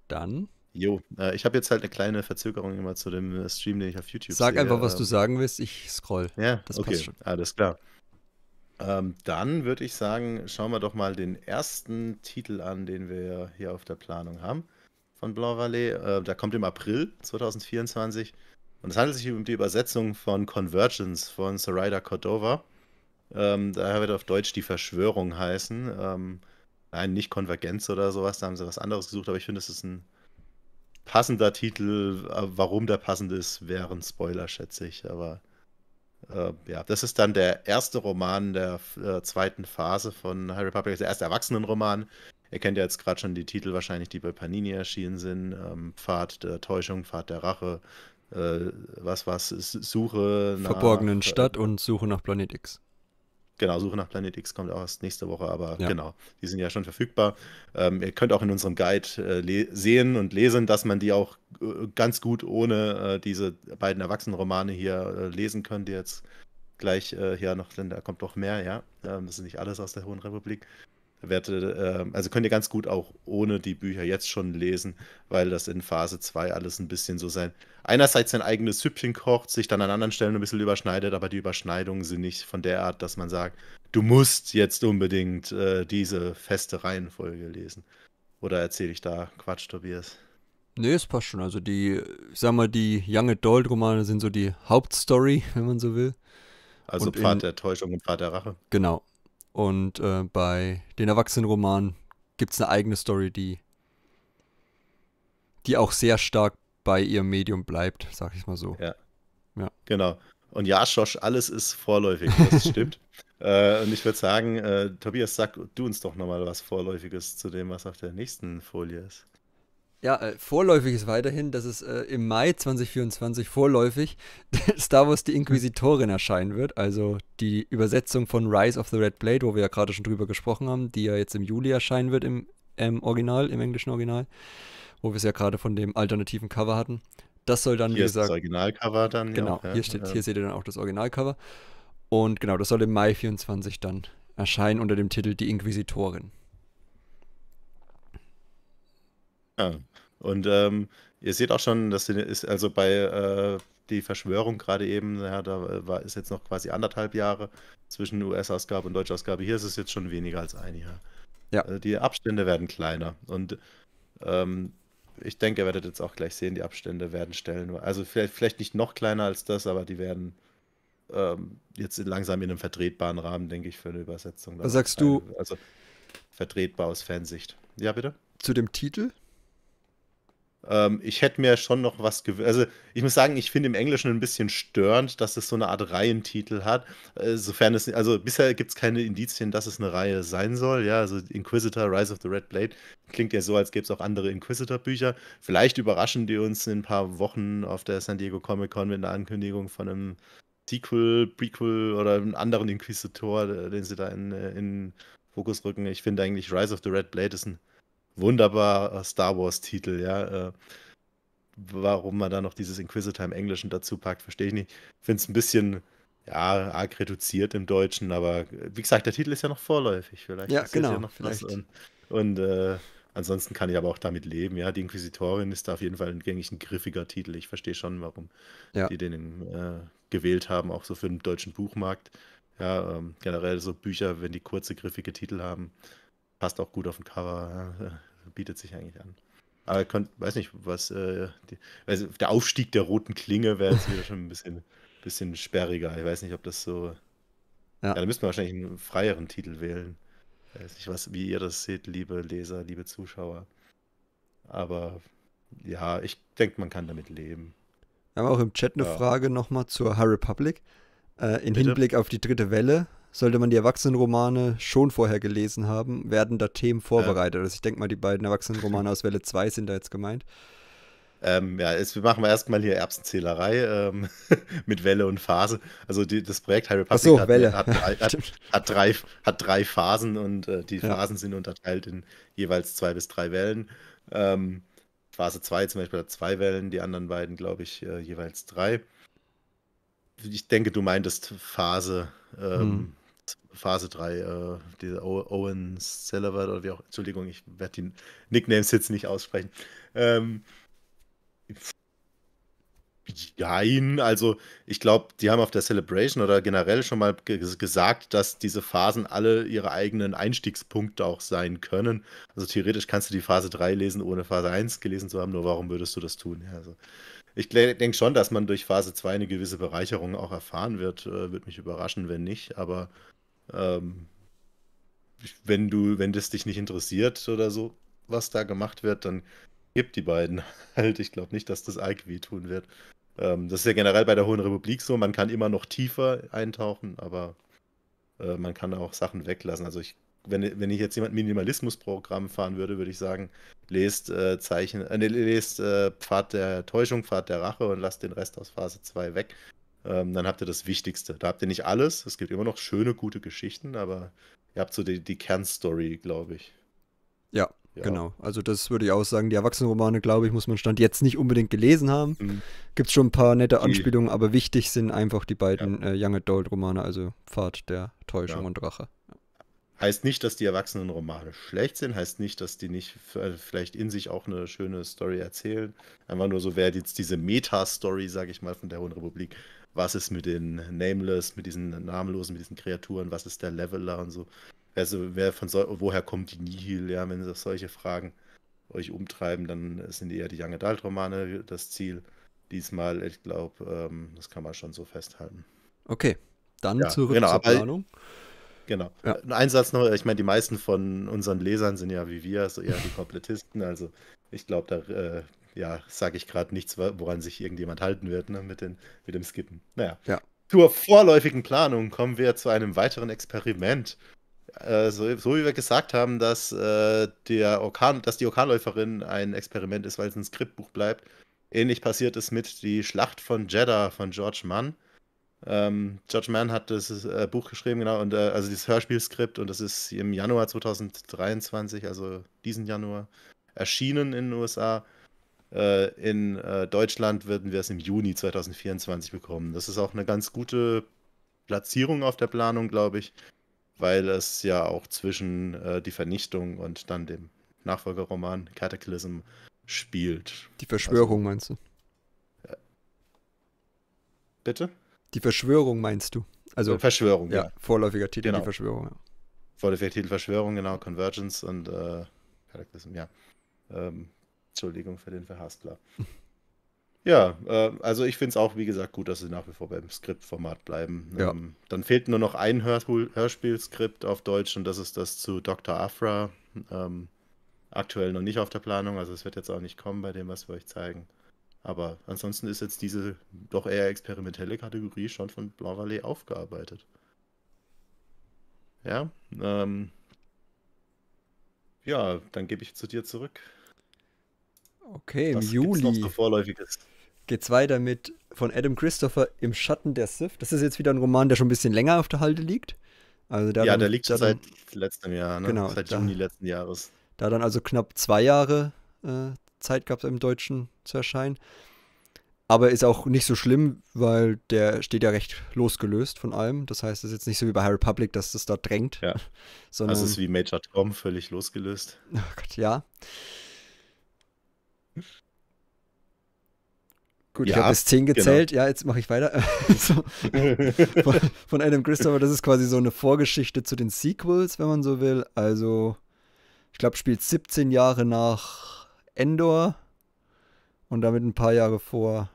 dann. Jo, äh, ich habe jetzt halt eine kleine Verzögerung immer zu dem äh, Stream, den ich auf YouTube Sag sehe. Sag einfach, was ähm, du sagen willst, ich scroll. Ja, das okay, passt schon. alles klar. Ähm, dann würde ich sagen, schauen wir doch mal den ersten Titel an, den wir hier auf der Planung haben von Blanc Valley. Äh, da kommt im April 2024. Und es handelt sich um die Übersetzung von Convergence von Zoraida Cordova. Ähm, daher wird auf Deutsch die Verschwörung heißen. Ähm, nein, nicht Konvergenz oder sowas, da haben sie was anderes gesucht, aber ich finde, es ist ein passender Titel. Äh, warum der passend ist, wären Spoiler, schätze ich. Aber äh, ja, das ist dann der erste Roman der äh, zweiten Phase von High Republic, der erste Erwachsenenroman. Ihr kennt ja jetzt gerade schon die Titel wahrscheinlich, die bei Panini erschienen sind. Ähm, Pfad der Täuschung, Pfad der Rache, äh, was was, Suche nach... Verborgenen Stadt und Suche nach Planet X. Genau, Suche nach Planet X kommt auch erst nächste Woche, aber ja. genau, die sind ja schon verfügbar. Ähm, ihr könnt auch in unserem Guide äh, sehen und lesen, dass man die auch äh, ganz gut ohne äh, diese beiden Erwachsenenromane hier äh, lesen könnt, die jetzt gleich äh, hier noch, denn da kommt doch mehr, ja. Ähm, das ist nicht alles aus der Hohen Republik werde, äh, also könnt ihr ganz gut auch ohne die Bücher jetzt schon lesen, weil das in Phase 2 alles ein bisschen so sein. Einerseits sein eigenes Süppchen kocht, sich dann an anderen Stellen ein bisschen überschneidet, aber die Überschneidungen sind nicht von der Art, dass man sagt, du musst jetzt unbedingt äh, diese feste Reihenfolge lesen. Oder erzähle ich da Quatsch, Tobias? Nee, es passt schon. Also die, ich sag mal, die Young Adult Romane sind so die Hauptstory, <laughs> wenn man so will. Also und Pfad in, der Täuschung und Pfad der Rache. Genau. Und äh, bei den Erwachsenenromanen gibt es eine eigene Story, die, die auch sehr stark bei ihrem Medium bleibt, sag ich mal so. Ja. ja. Genau. Und ja, Schosch, alles ist vorläufig, das <laughs> stimmt. äh, und ich würde sagen, äh, Tobias, sag du uns doch nochmal was Vorläufiges zu dem, was auf der nächsten Folie ist. Ja, äh, vorläufig ist weiterhin, dass es äh, im Mai 2024 vorläufig <laughs> Star Wars die Inquisitorin erscheinen wird, also die Übersetzung von Rise of the Red Blade, wo wir ja gerade schon drüber gesprochen haben, die ja jetzt im Juli erscheinen wird im ähm, Original, im englischen Original, wo wir es ja gerade von dem alternativen Cover hatten. Das soll dann, hier wie gesagt. Das Originalcover dann. Genau, ja, hier, steht, ja. hier seht ihr dann auch das Originalcover. Und genau, das soll im Mai 24 dann erscheinen unter dem Titel Die Inquisitorin. Ah, und ähm, ihr seht auch schon, das ist also bei äh, die Verschwörung gerade eben, ja, da äh, war, ist jetzt noch quasi anderthalb Jahre zwischen US-Ausgabe und deutscher Ausgabe. Hier ist es jetzt schon weniger als ein Jahr. Ja. Also die Abstände werden kleiner. Und ähm, ich denke, ihr werdet jetzt auch gleich sehen, die Abstände werden stellen. Also vielleicht, vielleicht nicht noch kleiner als das, aber die werden ähm, jetzt langsam in einem vertretbaren Rahmen, denke ich, für eine Übersetzung. Was Sagst du. Also vertretbar aus Fansicht. Ja, bitte? Zu dem Titel? Ähm, ich hätte mir schon noch was gewünscht. Also, ich muss sagen, ich finde im Englischen ein bisschen störend, dass es so eine Art Reihentitel hat. Äh, sofern es, also bisher gibt es keine Indizien, dass es eine Reihe sein soll. Ja, also Inquisitor, Rise of the Red Blade klingt ja so, als gäbe es auch andere Inquisitor-Bücher. Vielleicht überraschen die uns in ein paar Wochen auf der San Diego Comic Con mit einer Ankündigung von einem Sequel, Prequel oder einem anderen Inquisitor, äh, den sie da in, äh, in Fokus rücken. Ich finde eigentlich Rise of the Red Blade ist ein wunderbarer äh, Star Wars-Titel, ja. Äh, warum man da noch dieses Inquisitor im Englischen dazu packt, verstehe ich nicht. Ich Finde es ein bisschen, ja, arg reduziert im Deutschen, aber äh, wie gesagt, der Titel ist ja noch vorläufig, vielleicht. Ja, genau. Ja noch vielleicht. Und, und äh, ansonsten kann ich aber auch damit leben, ja. Die Inquisitorin ist da auf jeden Fall gängig ein griffiger Titel. Ich verstehe schon, warum ja. die den äh, gewählt haben, auch so für den deutschen Buchmarkt. Ja, ähm, generell so Bücher, wenn die kurze, griffige Titel haben, passt auch gut auf den Cover, äh, bietet sich eigentlich an. Aber könnt, weiß nicht, was äh, die, also der Aufstieg der roten Klinge wäre jetzt wieder schon ein bisschen, bisschen sperriger. Ich weiß nicht, ob das so. Ja. ja, da müssten wir wahrscheinlich einen freieren Titel wählen. Ich weiß nicht, was, wie ihr das seht, liebe Leser, liebe Zuschauer. Aber ja, ich denke, man kann damit leben. Wir haben auch im Chat eine ja. Frage nochmal zur High Republic. Äh, in Bitte? Hinblick auf die dritte Welle sollte man die Erwachsenenromane schon vorher gelesen haben, werden da Themen vorbereitet. Ja. Also ich denke mal, die beiden Erwachsenenromane aus Welle 2 sind da jetzt gemeint. Ähm, ja, jetzt machen wir erstmal hier Erbsenzählerei ähm, <laughs> mit Welle und Phase. Also die, das Projekt Harry Potter so, hat, hat, <laughs> hat, hat, drei, hat drei Phasen und äh, die Phasen ja. sind unterteilt in jeweils zwei bis drei Wellen. Ähm, Phase 2 zum Beispiel hat zwei Wellen, die anderen beiden, glaube ich, äh, jeweils drei. Ich denke, du meintest Phase. Ähm, hm. Phase 3, äh, dieser Owen Sullivan oder wie auch, Entschuldigung, ich werde die Nicknames jetzt nicht aussprechen. Ähm, also ich glaube, die haben auf der Celebration oder generell schon mal gesagt, dass diese Phasen alle ihre eigenen Einstiegspunkte auch sein können. Also theoretisch kannst du die Phase 3 lesen, ohne Phase 1 gelesen zu haben, nur warum würdest du das tun? Ja, also ich denke schon, dass man durch Phase 2 eine gewisse Bereicherung auch erfahren wird. Äh, würde mich überraschen, wenn nicht, aber ähm, wenn du, wenn das dich nicht interessiert oder so, was da gemacht wird, dann gib die beiden <laughs> halt. Ich glaube nicht, dass das arg wehtun wird. Ähm, das ist ja generell bei der Hohen Republik so. Man kann immer noch tiefer eintauchen, aber äh, man kann auch Sachen weglassen. Also ich, wenn, wenn ich jetzt jemand Minimalismusprogramm fahren würde, würde ich sagen, lest äh, Zeichen, äh, lest äh, Pfad der Täuschung, Pfad der Rache und lasst den Rest aus Phase 2 weg ähm, dann habt ihr das Wichtigste. Da habt ihr nicht alles. Es gibt immer noch schöne, gute Geschichten, aber ihr habt so die, die Kernstory, glaube ich. Ja, ja, genau. Also das würde ich auch sagen. Die Erwachsenenromane, glaube ich, muss man Stand jetzt nicht unbedingt gelesen haben. Mhm. Gibt es schon ein paar nette Anspielungen, die. aber wichtig sind einfach die beiden ja. äh, Young Adult Romane, also Pfad der Täuschung ja. und Rache. Heißt nicht, dass die Erwachsenenromane schlecht sind, heißt nicht, dass die nicht äh, vielleicht in sich auch eine schöne Story erzählen. Einfach nur so wer jetzt diese Meta-Story, sage ich mal, von der Hohen Republik was ist mit den Nameless, mit diesen Namenlosen, mit diesen Kreaturen, was ist der Leveler und so. Also wer von so, woher kommt die Nihil, ja, wenn das solche Fragen euch umtreiben, dann sind eher die Young Adult Romane das Ziel. Diesmal, ich glaube, ähm, das kann man schon so festhalten. Okay, dann ja, zurück genau, zur Planung. Genau. Ja. Ein Satz noch, ich meine, die meisten von unseren Lesern sind ja wie wir, so also eher die <laughs> Komplettisten. Also ich glaube, da äh, ja, sage ich gerade nichts, woran sich irgendjemand halten wird ne, mit, den, mit dem Skippen. Naja. Ja. Zur vorläufigen Planung kommen wir zu einem weiteren Experiment. Äh, so, so, wie wir gesagt haben, dass, äh, der Orkan, dass die Orkanläuferin ein Experiment ist, weil es ein Skriptbuch bleibt. Ähnlich passiert es mit Die Schlacht von Jeddah von George Mann. Ähm, George Mann hat das äh, Buch geschrieben, genau, und äh, also dieses Hörspielskript, und das ist im Januar 2023, also diesen Januar, erschienen in den USA. Äh, in äh, Deutschland würden wir es im Juni 2024 bekommen. Das ist auch eine ganz gute Platzierung auf der Planung, glaube ich, weil es ja auch zwischen äh, Die Vernichtung und dann dem Nachfolgerroman Cataclysm spielt. Die Verschwörung also, meinst du? Äh, bitte? Die Verschwörung meinst du? Also Verschwörung, ja. ja. Vorläufiger Titel, genau. die Verschwörung. Ja. Vorläufiger Titel Verschwörung, genau, Convergence und äh, Cataclysm, ja. Ähm, Entschuldigung für den Verhaspler. <laughs> Ja, äh, also ich finde es auch, wie gesagt, gut, dass sie nach wie vor beim Skriptformat bleiben. Ja. Ähm, dann fehlt nur noch ein Hörspielskript auf Deutsch und das ist das zu Dr. Afra. Ähm, aktuell noch nicht auf der Planung, also es wird jetzt auch nicht kommen bei dem, was wir euch zeigen. Aber ansonsten ist jetzt diese doch eher experimentelle Kategorie schon von Blanc Valley aufgearbeitet. Ja, ähm, ja, dann gebe ich zu dir zurück. Okay, das im Juli. Noch so Geht's weiter mit von Adam Christopher Im Schatten der Sith. Das ist jetzt wieder ein Roman, der schon ein bisschen länger auf der Halde liegt. Also der ja, dann, der liegt schon seit letztem Jahr, ne? genau, seit da, Juni letzten Jahres. Da dann also knapp zwei Jahre äh, Zeit gab es im Deutschen zu erscheinen. Aber ist auch nicht so schlimm, weil der steht ja recht losgelöst von allem. Das heißt, es ist jetzt nicht so wie bei High Republic, dass das da drängt. Ja. <laughs> Sondern, also es ist wie Major Tom völlig losgelöst. <laughs> Oh Gott, ja. Gut, ja, ich habe bis 10 gezählt. Genau. Ja, jetzt mache ich weiter. <laughs> so, <laughs> von, von einem Christopher, das ist quasi so eine Vorgeschichte zu den Sequels, wenn man so will. Also, ich glaube, spielt 17 Jahre nach Endor und damit ein paar Jahre vor,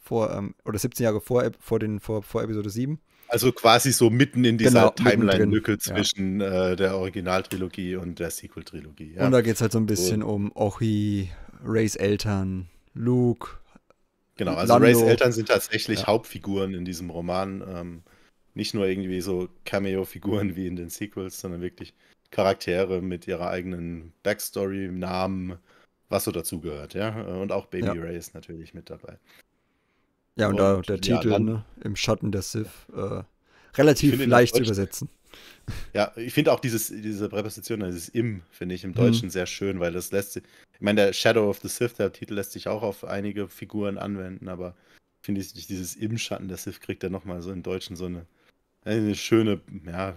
vor ähm, oder 17 Jahre vor, vor, den, vor, vor Episode 7. Also quasi so mitten in dieser genau, Timeline-Lücke zwischen ja. äh, der Originaltrilogie und der Sequel-Trilogie. Ja. Und da geht es halt so ein bisschen so. um Ochi, Rays Eltern, Luke. Genau, also Lando. Rays Eltern sind tatsächlich ja. Hauptfiguren in diesem Roman. Ähm, nicht nur irgendwie so Cameo-Figuren wie in den Sequels, sondern wirklich Charaktere mit ihrer eigenen Backstory, Namen, was so dazugehört, ja. Und auch Baby ja. Ray ist natürlich mit dabei. Ja, und, und da der ja, Titel ne, im Schatten der Sith äh, relativ leicht zu übersetzen. Ja, ich finde auch dieses, diese Präposition, also dieses im, finde ich im Deutschen mhm. sehr schön, weil das lässt sich. Ich meine, der Shadow of the Sith, der Titel lässt sich auch auf einige Figuren anwenden, aber finde ich, dieses im Schatten der Sith kriegt er nochmal so im Deutschen so eine, eine schöne, ja,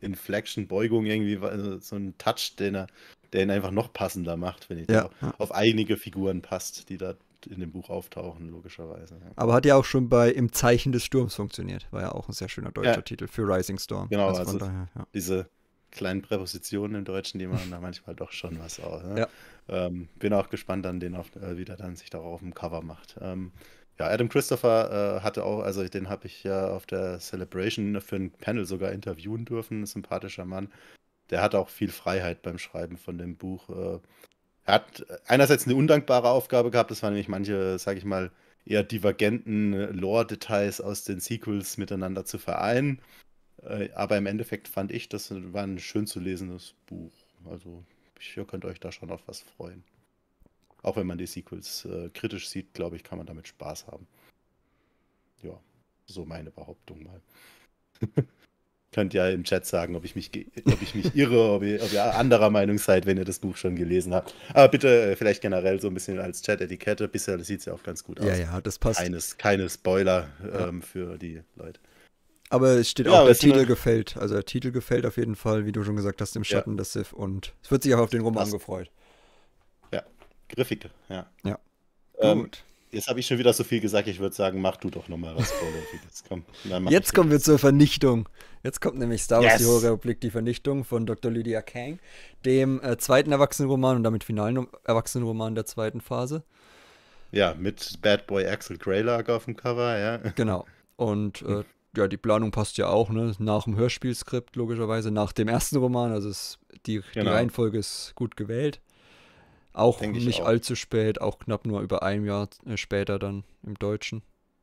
Inflection, Beugung irgendwie, also so einen Touch, den er, der ihn einfach noch passender macht, finde ich. Ja. Auf einige Figuren passt, die da in dem Buch auftauchen, logischerweise. Ja. Aber hat ja auch schon bei Im Zeichen des Sturms funktioniert. War ja auch ein sehr schöner deutscher ja. Titel für Rising Storm. Genau, also, also daher, ja. diese kleinen Präpositionen im Deutschen, die machen da manchmal doch schon was aus. Ne? Ähm, bin auch gespannt, dann den auf, äh, wie der dann sich darauf im Cover macht. Ähm, ja, Adam Christopher äh, hatte auch, also den habe ich ja auf der Celebration für ein Panel sogar interviewen dürfen, ein sympathischer Mann. Der hat auch viel Freiheit beim Schreiben von dem Buch. Äh, er hat einerseits eine undankbare Aufgabe gehabt, das waren nämlich manche, sage ich mal, eher divergenten äh, Lore-Details aus den Sequels miteinander zu vereinen. Äh, aber im Endeffekt fand ich, das war ein schön zu lesendes Buch. Also ihr könnt euch da schon auf was freuen. Auch wenn man die Sequels äh, kritisch sieht, glaube ich, kann man damit Spaß haben. Ja, so meine Behauptung mal. <laughs> Könnt ja im Chat sagen, ob ich mich, ob ich mich irre, ob ihr, ob ihr, anderer Meinung seid, wenn ihr das Buch schon gelesen habt. Aber bitte äh, vielleicht generell so ein bisschen als Chat-Etikette. Bisher sieht es ja auch ganz gut aus. Ja, ja, das passt. Keines, keine Spoiler ja. Ähm, für die Leute. Aber es steht ja, auch, der Titel gefällt. Also der Titel gefällt auf jeden Fall, wie du schon gesagt hast, im Schatten ja. des Sith. Und es wird sich auch auf den Roman gefreut. Ja, griffig, ja. Ja. Ähm, gut. Ähm, Jetzt habe ich schon wieder so viel gesagt, ich würde sagen, mach du doch nochmal was vorläufiges. Komm, Jetzt kommen wir zur Vernichtung. Jetzt kommt nämlich Star Wars yes. Die Hohe Republik, die Vernichtung von Dr. Lydia Kang, dem äh, zweiten Erwachsenenroman und damit finalen Erwachsenenroman der zweiten Phase. Ja, mit Bad Boy Axel Greylag auf dem Cover, ja. Genau. Und äh, ja, die Planung passt ja auch, ne? Nach dem Hörspielskript, logischerweise, nach dem ersten Roman. Also es, die, genau. die Reihenfolge ist gut gewählt. Auch Denk nicht auch. allzu spät, auch knapp nur über ein Jahr äh, später dann im Deutschen.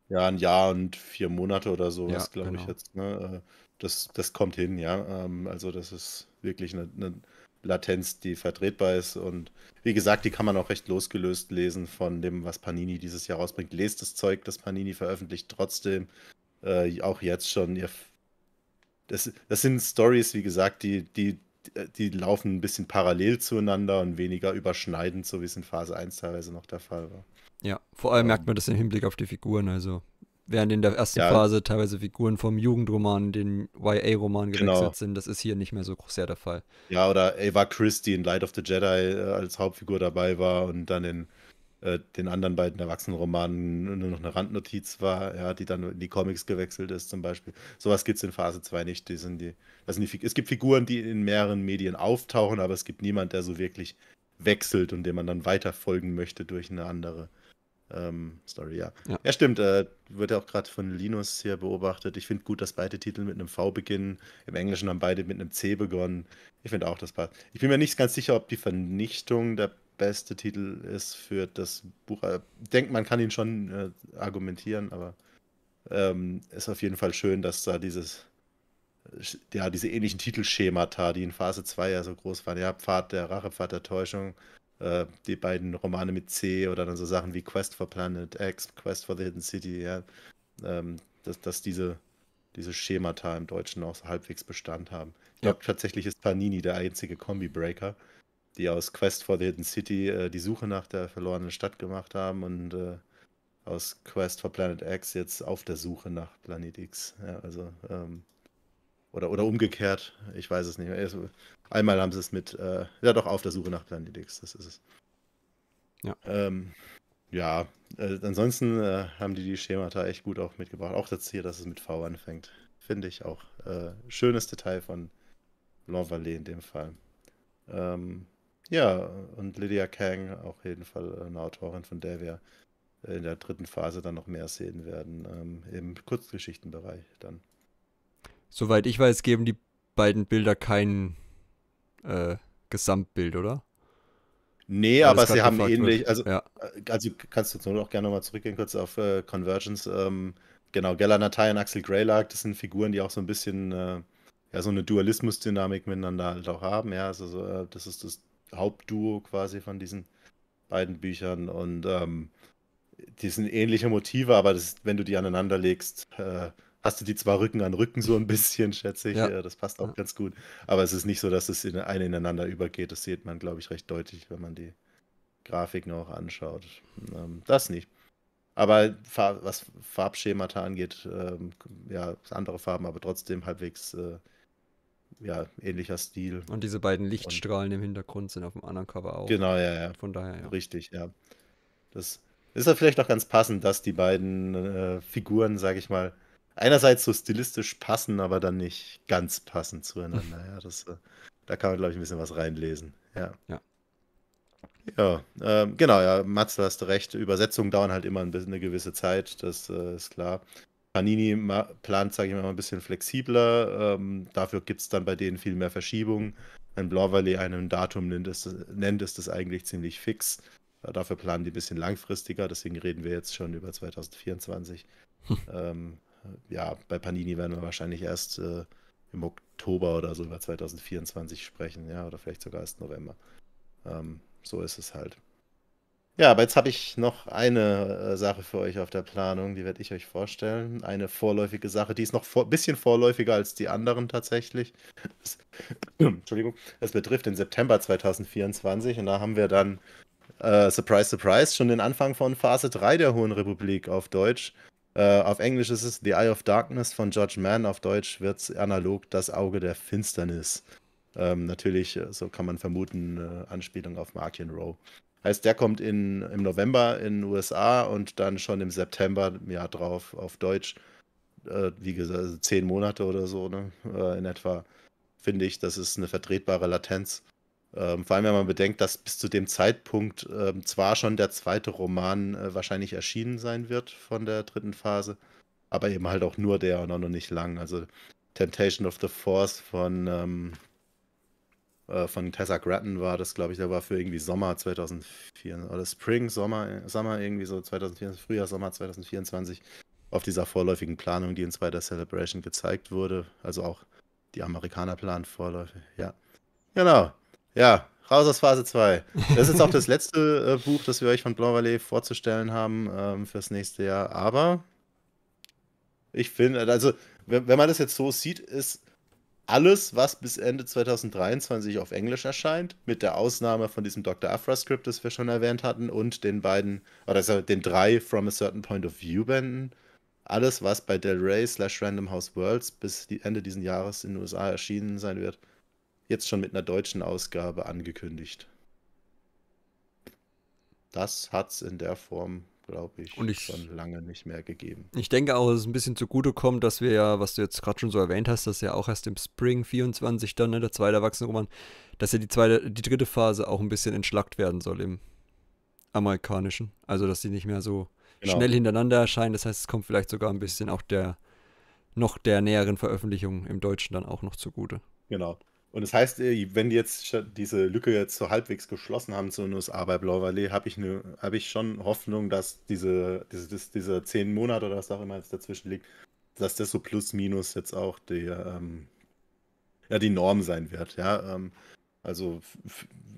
Ja, ein Jahr und vier Monate oder sowas, ja, glaube genau. ich jetzt. Ne? Äh, das, das kommt hin, ja. Ähm, also das ist wirklich eine, eine Latenz, die vertretbar ist. Und wie gesagt, die kann man auch recht losgelöst lesen von dem, was Panini dieses Jahr rausbringt. Lest das Zeug, das Panini veröffentlicht, trotzdem äh, auch jetzt schon. Ihr das, das sind Stories, wie gesagt, die, die die laufen ein bisschen parallel zueinander und weniger überschneidend, so wie es in Phase 1 teilweise noch der Fall war. Ja, vor allem merkt ähm. man das im Hinblick auf die Figuren. Also, während in der ersten ja. Phase teilweise Figuren vom Jugendroman in den YA-Roman gewechselt genau. sind, das ist hier nicht mehr so sehr der Fall. Ja, oder Ava Christie in Light of the Jedi äh, als Hauptfigur dabei war und dann in äh, den anderen beiden Erwachsenenromanen nur noch eine Randnotiz war, ja, die dann in die Comics gewechselt ist zum Beispiel. Sowas gibt es in Phase 2 nicht. Die sind die, das sind die, es gibt Figuren, die in mehreren Medien auftauchen, aber es gibt niemanden, der so wirklich wechselt und dem man dann weiter folgen möchte durch eine andere ähm, Story, ja. ja. ja stimmt. Äh, wird ja auch gerade von Linus hier beobachtet. Ich finde gut, dass beide Titel mit einem V beginnen. Im Englischen haben beide mit einem C begonnen. Ich finde auch, das passt. Ich bin mir nicht ganz sicher, ob die Vernichtung der beste Titel ist für das Buch. Also, ich denke, man kann ihn schon äh, argumentieren, aber ähm, ist auf jeden Fall schön, dass da dieses, ja, diese ähnlichen Titelschemata, die in Phase 2 ja so groß waren, ja, Pfad der Rache, Pfad der Täuschung, äh, die beiden Romane mit C oder dann so Sachen wie Quest for Planet X, Quest for the Hidden City, ja, ähm, dass, dass diese, diese Schemata im Deutschen auch so halbwegs Bestand haben. Ich glaube ja. tatsächlich ist Panini der einzige Kombi-Breaker die aus Quest for the Hidden City äh, die Suche nach der verlorenen Stadt gemacht haben und äh, aus Quest for Planet X jetzt auf der Suche nach Planet X. Ja, also, ähm, oder, oder umgekehrt, ich weiß es nicht mehr. Also, einmal haben sie es mit, äh, ja doch, auf der Suche nach Planet X, das ist es. Ja. Ähm, ja, äh, ansonsten äh, haben die die Schemata echt gut auch mitgebracht. Auch das hier, dass es mit V anfängt. Finde ich auch. Äh, schönes Detail von L'Envalet in dem Fall. Ähm, ja, und Lydia Kang, auf jeden Fall äh, eine Autorin, von der wir äh, in der dritten Phase dann noch mehr sehen werden, ähm, im Kurzgeschichtenbereich dann. Soweit ich weiß, geben die beiden Bilder kein äh, Gesamtbild, oder? Nee, Weil aber sie haben ähnlich, also, ja. Äh, also kannst du jetzt nur noch gerne nochmal zurückgehen, kurz auf äh, Convergence. Ähm, genau, Gela Natai und Axel Greylark, das sind Figuren, die auch so ein bisschen äh, ja, so eine Dualismus-Dynamik miteinander halt auch haben. Ja, also so, das ist das Hauptduo quasi von diesen beiden Büchern. Und ähm, die sind ähnliche Motive, aber das, wenn du die aneinander legst, äh, hast du die zwar Rücken an Rücken so ein bisschen, schätze ich. Ja. Äh, das passt auch ja. ganz gut. Aber es ist nicht so, dass es in eine ineinander übergeht. Das sieht man, glaube ich, recht deutlich, wenn man die Grafiken auch anschaut. Ähm, das nicht. Aber was Farbschemata angeht, ähm, ja, andere Farben, aber trotzdem halbwegs äh, ja, ähnlicher Stil. Und diese beiden Lichtstrahlen Und, im Hintergrund sind auf dem anderen Cover auch. Genau, ja, ja. Von daher, ja. Richtig, ja. Das ist ja vielleicht auch ganz passend, dass die beiden äh, Figuren, sage ich mal, einerseits so stilistisch passen, aber dann nicht ganz passend zueinander. <laughs> ja, das, äh, da kann man, glaube ich, ein bisschen was reinlesen. Ja. Ja. Ja, ähm, genau, ja, Mats, du hast recht. Übersetzungen dauern halt immer eine gewisse Zeit, das äh, ist klar. Panini plant, sage ich mal, ein bisschen flexibler. Ähm, dafür gibt es dann bei denen viel mehr Verschiebungen. Wenn Blau Valley einem Datum nennt, ist, nennt, ist das eigentlich ziemlich fix. Äh, dafür planen die ein bisschen langfristiger, deswegen reden wir jetzt schon über 2024. Hm. Ähm, ja, bei Panini werden wir wahrscheinlich erst äh, im Oktober oder so über 2024 sprechen, ja, oder vielleicht sogar erst November. Ähm, so ist es halt. Ja, aber jetzt habe ich noch eine äh, Sache für euch auf der Planung, die werde ich euch vorstellen. Eine vorläufige Sache, die ist noch ein vor, bisschen vorläufiger als die anderen tatsächlich. Das, <clears throat> Entschuldigung, es betrifft den September 2024 und da haben wir dann, äh, surprise, surprise, schon den Anfang von Phase 3 der Hohen Republik auf Deutsch. Äh, auf Englisch ist es The Eye of Darkness von George Mann, auf Deutsch wird es analog das Auge der Finsternis. Ähm, natürlich, äh, so kann man vermuten, äh, Anspielung auf Markian Rowe. Heißt, der kommt in, im November in den USA und dann schon im September im Jahr drauf auf Deutsch. Äh, wie gesagt, also zehn Monate oder so, ne? Äh, in etwa, finde ich, das ist eine vertretbare Latenz. Ähm, vor allem, wenn man bedenkt, dass bis zu dem Zeitpunkt ähm, zwar schon der zweite Roman äh, wahrscheinlich erschienen sein wird von der dritten Phase, aber eben halt auch nur der und auch noch nicht lang. Also Temptation of the Force von ähm, äh, von Tessa Grattan war das, glaube ich, der war für irgendwie Sommer 2004 oder Spring, Sommer, Sommer irgendwie so 2024, Frühjahr, Sommer 2024 auf dieser vorläufigen Planung, die uns bei der Celebration gezeigt wurde. Also auch die Amerikaner planen vorläufig, ja. Genau, ja, raus aus Phase 2. Das ist auch das letzte äh, Buch, das wir euch von Blanc Valley vorzustellen haben ähm, fürs nächste Jahr. Aber ich finde, also wenn, wenn, man das jetzt so sieht, ist alles, was bis Ende 2023 auf Englisch erscheint, mit der Ausnahme von diesem Dr. Afra-Skript, das wir schon erwähnt hatten, und den beiden, oder also den drei From a Certain Point of View-Bänden. Alles, was bei Del Rey slash Random House Worlds bis Ende dieses Jahres in den USA erschienen sein wird, jetzt schon mit einer deutschen Ausgabe angekündigt. Das hat es in der Form glaube ich, ich, schon lange nicht mehr gegeben. Ich denke auch, dass es ein bisschen zugute kommt, dass wir ja, was du jetzt gerade schon so erwähnt hast, dass ja auch erst im Spring 24 dann, ne, der zweite Erwachsenenroman, dass ja die zweite, die dritte Phase auch ein bisschen entschlackt werden soll im amerikanischen. Also, dass sie nicht mehr so genau. schnell hintereinander erscheinen. Das heißt, es kommt vielleicht sogar ein bisschen auch der noch der näheren Veröffentlichung im Deutschen dann auch noch zugute. Genau. Und das heißt, äh, wenn die jetzt diese Lücke jetzt so halbwegs geschlossen haben zu USA bei Blau Valley, habe ich, ne, hab ich schon Hoffnung, dass diese, diese, diese zehn Monate oder was auch immer jetzt dazwischen liegt, dass das so plus minus jetzt auch die, ähm, ja, die Norm sein wird. Ja? Ähm, also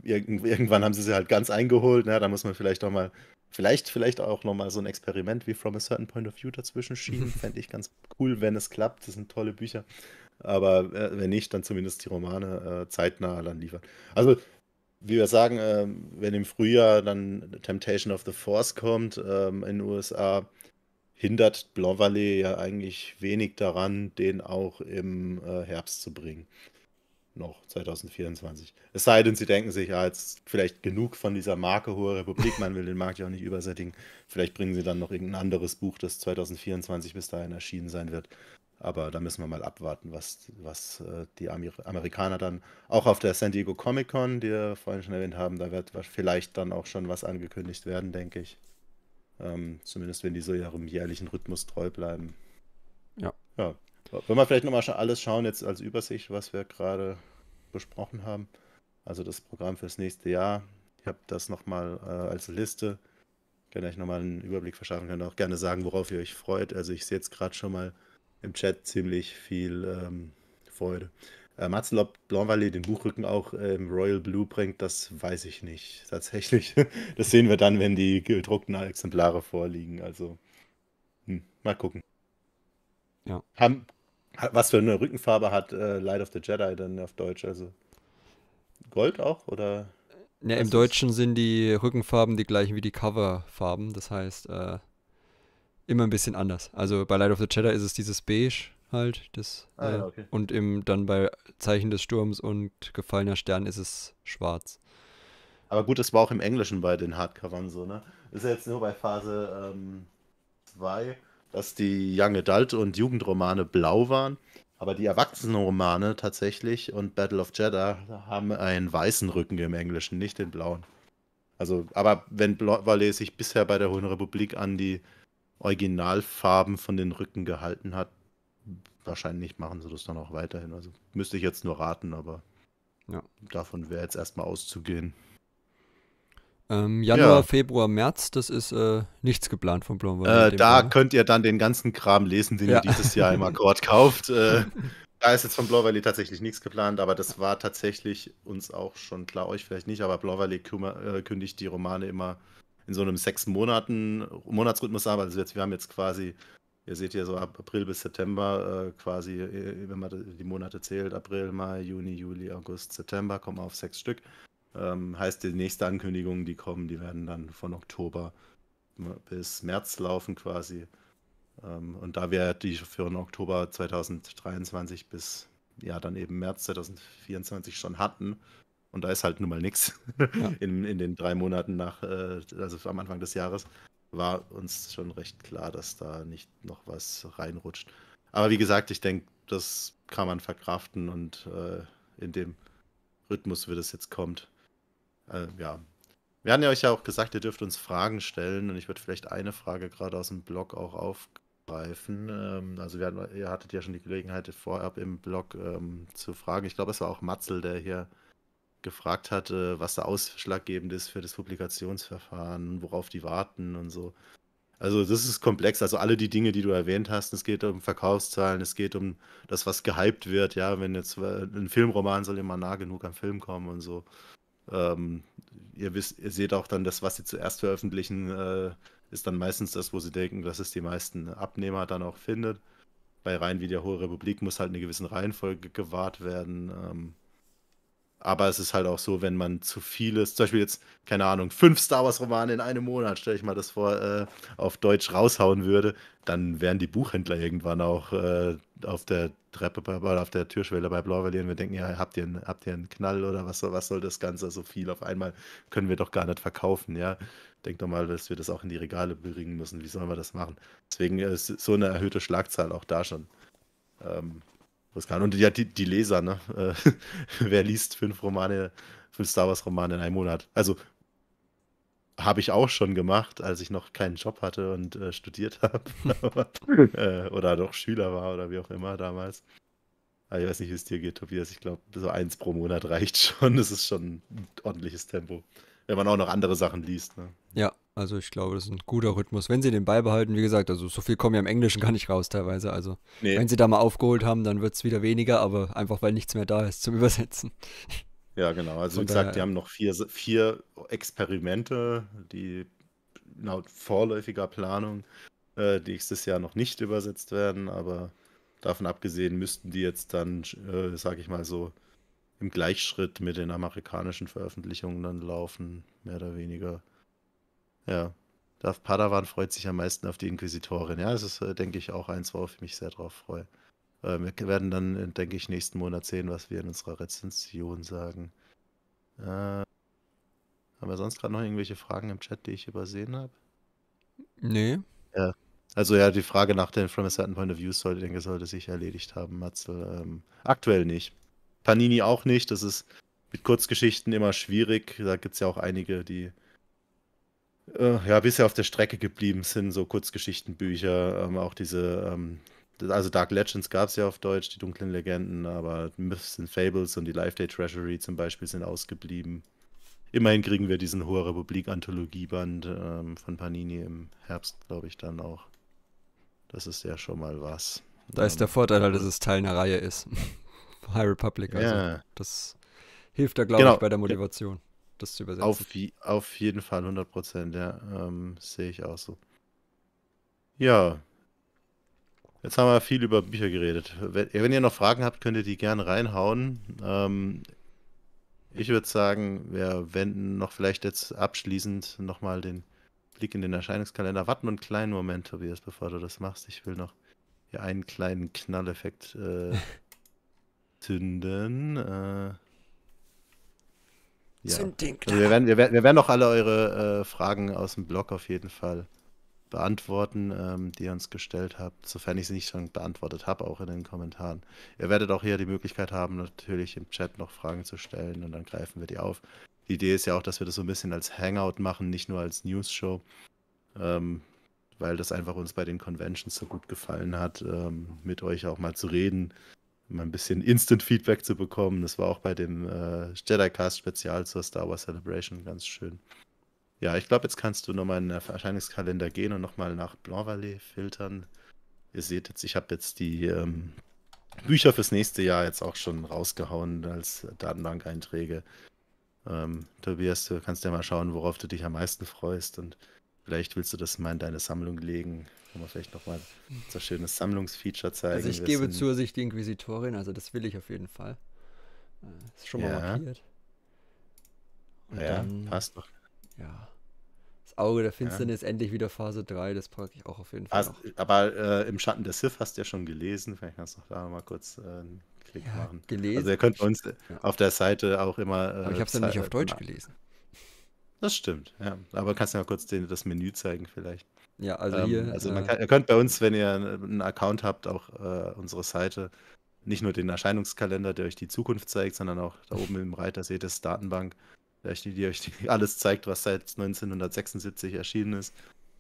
irgendwann haben sie sie halt ganz eingeholt, ne? da muss man vielleicht auch mal, vielleicht, vielleicht auch nochmal so ein Experiment wie From a Certain Point of View dazwischen schieben, <laughs> fände ich ganz cool, wenn es klappt. Das sind tolle Bücher. Aber äh, wenn nicht, dann zumindest die Romane äh, zeitnah dann liefern. Also, wie wir sagen, äh, wenn im Frühjahr dann Temptation of the Force kommt ähm, in den USA, hindert Blanc ja eigentlich wenig daran, den auch im äh, Herbst zu bringen. Noch 2024. Es sei denn, sie denken sich, ja, ah, jetzt vielleicht genug von dieser Marke Hohe Republik, man will den Markt ja auch nicht übersättigen. Vielleicht bringen sie dann noch irgendein anderes Buch, das 2024 bis dahin erschienen sein wird. Aber da müssen wir mal abwarten, was, was äh, die Amer Amerikaner dann auch auf der San Diego Comic Con, die wir vorhin schon erwähnt haben, da wird vielleicht dann auch schon was angekündigt werden, denke ich. Ähm, zumindest wenn die so ihrem jährlichen Rhythmus treu bleiben. Ja. ja. Wenn wir vielleicht nochmal alles schauen, jetzt als Übersicht, was wir gerade besprochen haben. Also das Programm fürs nächste Jahr. Ich habe das nochmal äh, als Liste. Könnt ihr euch nochmal einen Überblick verschaffen, könnt auch gerne sagen, worauf ihr euch freut. Also ich sehe jetzt gerade schon mal im Chat ziemlich viel ähm, Freude. Äh, Matzel, ob Blanvalet den Buchrücken auch äh, im Royal Blue bringt, das weiß ich nicht tatsächlich. <laughs> Das sehen wir dann, wenn die gedruckten Exemplare vorliegen. Also hm, mal gucken. Ja. Haben, was für eine Rückenfarbe hat äh, Light of the Jedi dann auf Deutsch? Also Gold auch oder? Ja, im Deutschen sind die Rückenfarben die gleichen wie die Coverfarben. Das heißt, äh, immer ein bisschen anders. Also bei Light of the Cheddar ist es dieses Beige halt. Das, ah, ja, äh, okay. Und im, dann bei Zeichen des Sturms und Gefallener Stern ist es schwarz. Aber gut, das war auch im Englischen bei den Hardcovern so, ne? Ist ja jetzt nur bei Phase 2, ähm, dass die Young Adult und Jugendromane blau waren. Aber die Erwachsenenromane tatsächlich und Battle of Jeddah haben einen weißen Rücken im Englischen, nicht den blauen. Also, aber wenn blau war, lese ich bisher bei der Hohen Republik an, die Originalfarben von den Rücken gehalten hat. Wahrscheinlich machen sie das dann auch weiterhin. Also müsste ich jetzt nur raten, aber ja. davon wäre jetzt erstmal auszugehen. Ähm, Januar, ja. Februar, März, das ist äh, nichts geplant von Blomberg. Äh, da Fall. könnt ihr dann den ganzen Kram lesen, den ja. ihr dieses Jahr im Akkord <laughs> kauft. Äh, da ist jetzt von Blau Valley tatsächlich nichts geplant, aber das war tatsächlich uns auch schon klar, euch vielleicht nicht, aber Blau Valley äh, kündigt die Romane immer in so einem sechs Monaten Monatsrhythmus haben. Also jetzt, wir haben jetzt quasi, ihr seht hier so ab April bis September äh, quasi, äh, wenn man die Monate zählt, April, Mai, Juni, Juli, August, September, kommen auf sechs Stück. Ähm, heißt, die nächste Ankündigungen, die kommen, die werden dann von Oktober bis März laufen quasi. Ähm, und da wir die für den Oktober 2023 bis ja dann eben März 2024 schon hatten, und da ist halt nun mal nichts. Ja. <laughs> In, in den drei Monaten nach, äh, also am Anfang des Jahres, war uns schon recht klar, dass da nicht noch was reinrutscht. Aber wie gesagt, ich denke, das kann man verkraften und äh, in dem Rhythmus, wie das jetzt kommt. Äh, ja. Wir hatten ja euch ja auch gesagt, ihr dürft uns Fragen stellen und ich würde vielleicht eine Frage gerade aus dem Blog auch aufgreifen. Ähm, also hatten, ihr hattet ja schon die Gelegenheit, vorab im Blog ähm, zu fragen. Ich glaube, es war auch Matzel, der hier gefragt hatte, was da ausschlaggebend ist für das Publikationsverfahren, worauf die warten und so. Also das ist komplex. Also alle die Dinge, die du erwähnt hast, es geht um Verkaufszahlen, es geht um das, was gehypt wird. Ja, wenn jetzt äh, ein Filmroman soll immer nah genug am Film kommen und so. Ähm, ihr, wisst, ihr seht auch dann das, was sie zuerst veröffentlichen, äh, ist dann meistens das, wo sie denken, dass es die meisten Abnehmer dann auch findet. Bei Reihen wie der Hohe Republik muss halt eine gewisse Reihenfolge gewahrt werden. Ähm, aber es ist halt auch so, wenn man zu vieles, zum Beispiel jetzt, keine Ahnung, fünf Star Wars-Romane in einem Monat, stelle ich mal das vor, äh, auf Deutsch raushauen würde, dann wären die Buchhändler irgendwann auch äh, auf der Treppe bei, oder auf der Türschwelle bei Blauverlier und wir denken, ja, habt ihr, einen, habt ihr einen Knall oder was, was soll das Ganze so viel? Auf einmal können wir doch gar nicht verkaufen, ja. Denkt doch mal, dass wir das auch in die Regale bringen müssen. Wie sollen wir das machen? Deswegen ist so eine erhöhte Schlagzahl auch da schon. Ähm, kann. Und ja, die, die Leser, ne? <laughs> Äh, wer liest fünf Romane, fünf Star Wars-Romane in einem Monat? Also habe ich auch schon gemacht, als ich noch keinen Job hatte und äh, studiert <laughs> habe. <laughs> äh, oder doch Schüler war oder wie auch immer damals. Aber ich weiß nicht, wie es dir geht, Tobias. Ich glaube, so eins pro Monat reicht schon. Das ist schon ein ordentliches Tempo. Wenn man auch noch andere Sachen liest. Ne? Ja, also ich glaube, das ist ein guter Rhythmus. Wenn sie den beibehalten, wie gesagt, also so viel kommen ja im Englischen gar nicht raus teilweise. Also nee. wenn sie da mal aufgeholt haben, dann wird es wieder weniger, aber einfach weil nichts mehr da ist zum <laughs> Übersetzen. Ja, genau. Also Von wie gesagt, die haben noch vier, vier Experimente, die laut vorläufiger Planung äh, nächstes Jahr noch nicht übersetzt werden, aber davon abgesehen müssten die jetzt dann, äh, sage ich mal so, im Gleichschritt mit den amerikanischen Veröffentlichungen dann laufen, mehr oder weniger. Ja. Darth Padawan freut sich am meisten auf die Inquisitorin. Ja, das ist, äh, denke ich, auch eins, worauf ich mich sehr drauf freue. Ähm, wir werden dann, äh, denke ich, nächsten Monat sehen, was wir in unserer Rezension sagen. Äh, haben wir sonst gerade noch irgendwelche Fragen im Chat, die ich übersehen habe? Nee. Ja. Also ja, die Frage nach den From a Certain Point of View sollte, denke, ich, sollte sich erledigt haben, Matzel. Ähm, aktuell nicht. Panini auch nicht. Das ist mit Kurzgeschichten immer schwierig. Da gibt es ja auch einige, die äh, ja, bisher auf der Strecke geblieben sind, so Kurzgeschichtenbücher, ähm, auch diese, ähm, also Dark Legends gab es ja auf Deutsch, die dunklen Legenden, aber Myths and Fables und die Life Day Treasury zum Beispiel sind ausgeblieben. Immerhin kriegen wir diesen Hohe Republik-Anthologieband ähm, von Panini im Herbst, glaube ich, dann auch. Das ist ja schon mal was. Da ist der ähm, Vorteil, halt, dass es Teil einer Reihe ist. <laughs> High Republic, also. Ja. Das hilft da, glaube genau. ich, bei der Motivation das zu übersetzen. Auf, auf jeden Fall 100 Prozent, ja. Ähm, Sehe ich auch so. Ja. Jetzt haben wir viel über Bücher geredet. Wenn, wenn ihr noch Fragen habt, könnt ihr die gerne reinhauen. Ähm, ich würde sagen, wir wenden noch vielleicht jetzt abschließend nochmal den Blick in den Erscheinungskalender. Warte nur einen kleinen Moment, Tobias, bevor du das machst. Ich will noch hier einen kleinen Knalleffekt äh, <laughs> zünden. Äh, ja. Also wir, werden, wir, werden, wir werden auch alle eure äh, Fragen aus dem Blog auf jeden Fall beantworten, ähm, die ihr uns gestellt habt, sofern ich sie nicht schon beantwortet habe, auch in den Kommentaren. Ihr werdet auch hier die Möglichkeit haben, natürlich im Chat noch Fragen zu stellen und dann greifen wir die auf. Die Idee ist ja auch, dass wir das so ein bisschen als Hangout machen, nicht nur als News-Show, ähm, weil das einfach uns bei den Conventions so gut gefallen hat, ähm, mit euch auch mal zu reden, mal ein bisschen Instant-Feedback zu bekommen. Das war auch bei dem äh, Jedi-Cast-Spezial zur Star Wars Celebration ganz schön. Ja, ich glaube, jetzt kannst du nochmal in den Erscheinungskalender gehen und nochmal nach Blanc Valley filtern. Ihr seht jetzt, ich habe jetzt die ähm, Bücher fürs nächste Jahr jetzt auch schon rausgehauen als Datenbank-Einträge. Ähm, Tobias, du kannst ja mal schauen, worauf du dich am meisten freust und Vielleicht willst du das mal in deine Sammlung legen. Kann wir vielleicht nochmal so ein schönes Sammlungsfeature zeigen. Also ich gebe zur sich also die Inquisitorin, also das will ich auf jeden Fall. Äh, ist schon mal ja. markiert. Und ja, dann, passt doch. Ja. Das Auge der Finsternis, ja. endlich wieder Phase 3, das packe ich auch auf jeden Fall. Also, aber äh, im Schatten der Sith hast du ja schon gelesen, vielleicht kannst du da mal kurz äh, einen Klick ja, machen. Gelesen. Also ihr könnt uns ja. auf der Seite auch immer. Äh, aber ich äh, habe es ja nicht auf Deutsch gelesen. Das stimmt, ja. Aber kannst du mal kurz den, das Menü zeigen vielleicht? Ja, also ähm, hier. Also äh, man kann, ihr könnt bei uns, wenn ihr einen Account habt, auch äh, unsere Seite, nicht nur den Erscheinungskalender, der euch die Zukunft zeigt, sondern auch da oben im Reiter seht ihr das Datenbank, die, die euch alles zeigt, was seit 1976 erschienen ist.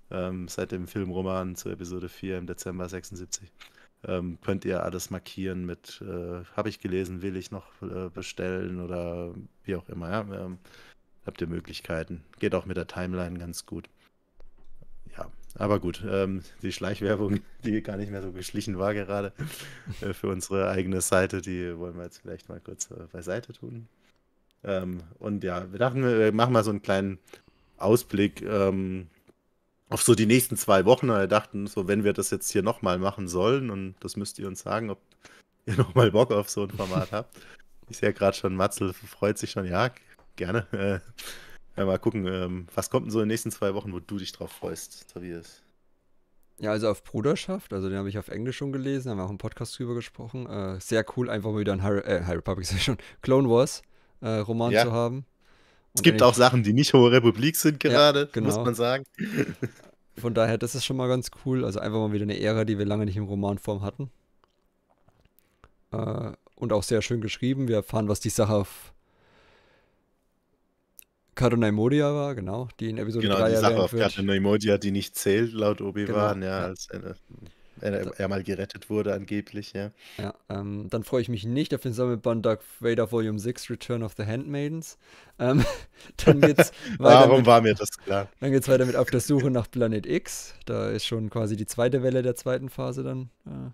Ähm, seit dem Filmroman zur Episode 4 im Dezember 76. Ähm, könnt ihr alles markieren mit, äh, habe ich gelesen, will ich noch äh, bestellen oder wie auch immer. Ja? Ähm, habt ihr Möglichkeiten. Geht auch mit der Timeline ganz gut. Ja, aber gut, ähm, die Schleichwerbung, die gar nicht mehr so geschlichen war gerade äh, für unsere eigene Seite, die wollen wir jetzt vielleicht mal kurz äh, beiseite tun. Ähm, und ja, wir dachten, wir machen mal so einen kleinen Ausblick ähm, auf so die nächsten zwei Wochen. Wir dachten, so wenn wir das jetzt hier nochmal machen sollen, und das müsst ihr uns sagen, ob ihr nochmal Bock auf so ein Format habt. Ich sehe gerade schon, Matzel freut sich schon, ja, gerne. <laughs> Äh, mal gucken, ähm, was kommt denn so in den nächsten zwei Wochen, wo du dich drauf freust, Tobias? Ja, also auf Bruderschaft, also den habe ich auf Englisch schon gelesen, haben wir auch im Podcast drüber gesprochen. Äh, sehr cool, einfach mal wieder ein High, äh, High Republic <laughs> schon, Clone Wars äh, Roman ja. zu haben. Und es gibt auch Sachen, die nicht Hohe Republik sind gerade, ja, genau. muss man sagen. <laughs> Von daher, das ist schon mal ganz cool. Also einfach mal wieder eine Ära, die wir lange nicht in Romanform hatten. Äh, und auch sehr schön geschrieben. Wir erfahren, was die Sache auf Kato Naimodia war, genau, die in Episode genau, 3 die Sache auf Kato Naimodia, die nicht zählt, laut Obi-Wan, genau. ja, als eine, eine, er mal gerettet wurde angeblich, ja. Ja, ähm, dann freue ich mich nicht auf den Sammelband Dark Vader Volume 6 Return of the Handmaidens. Ähm, <laughs> dann geht's <laughs> weiter Warum mit, war mir das klar? Dann geht es weiter mit Auf der Suche nach Planet X. Da ist schon quasi die zweite Welle der zweiten Phase dann äh,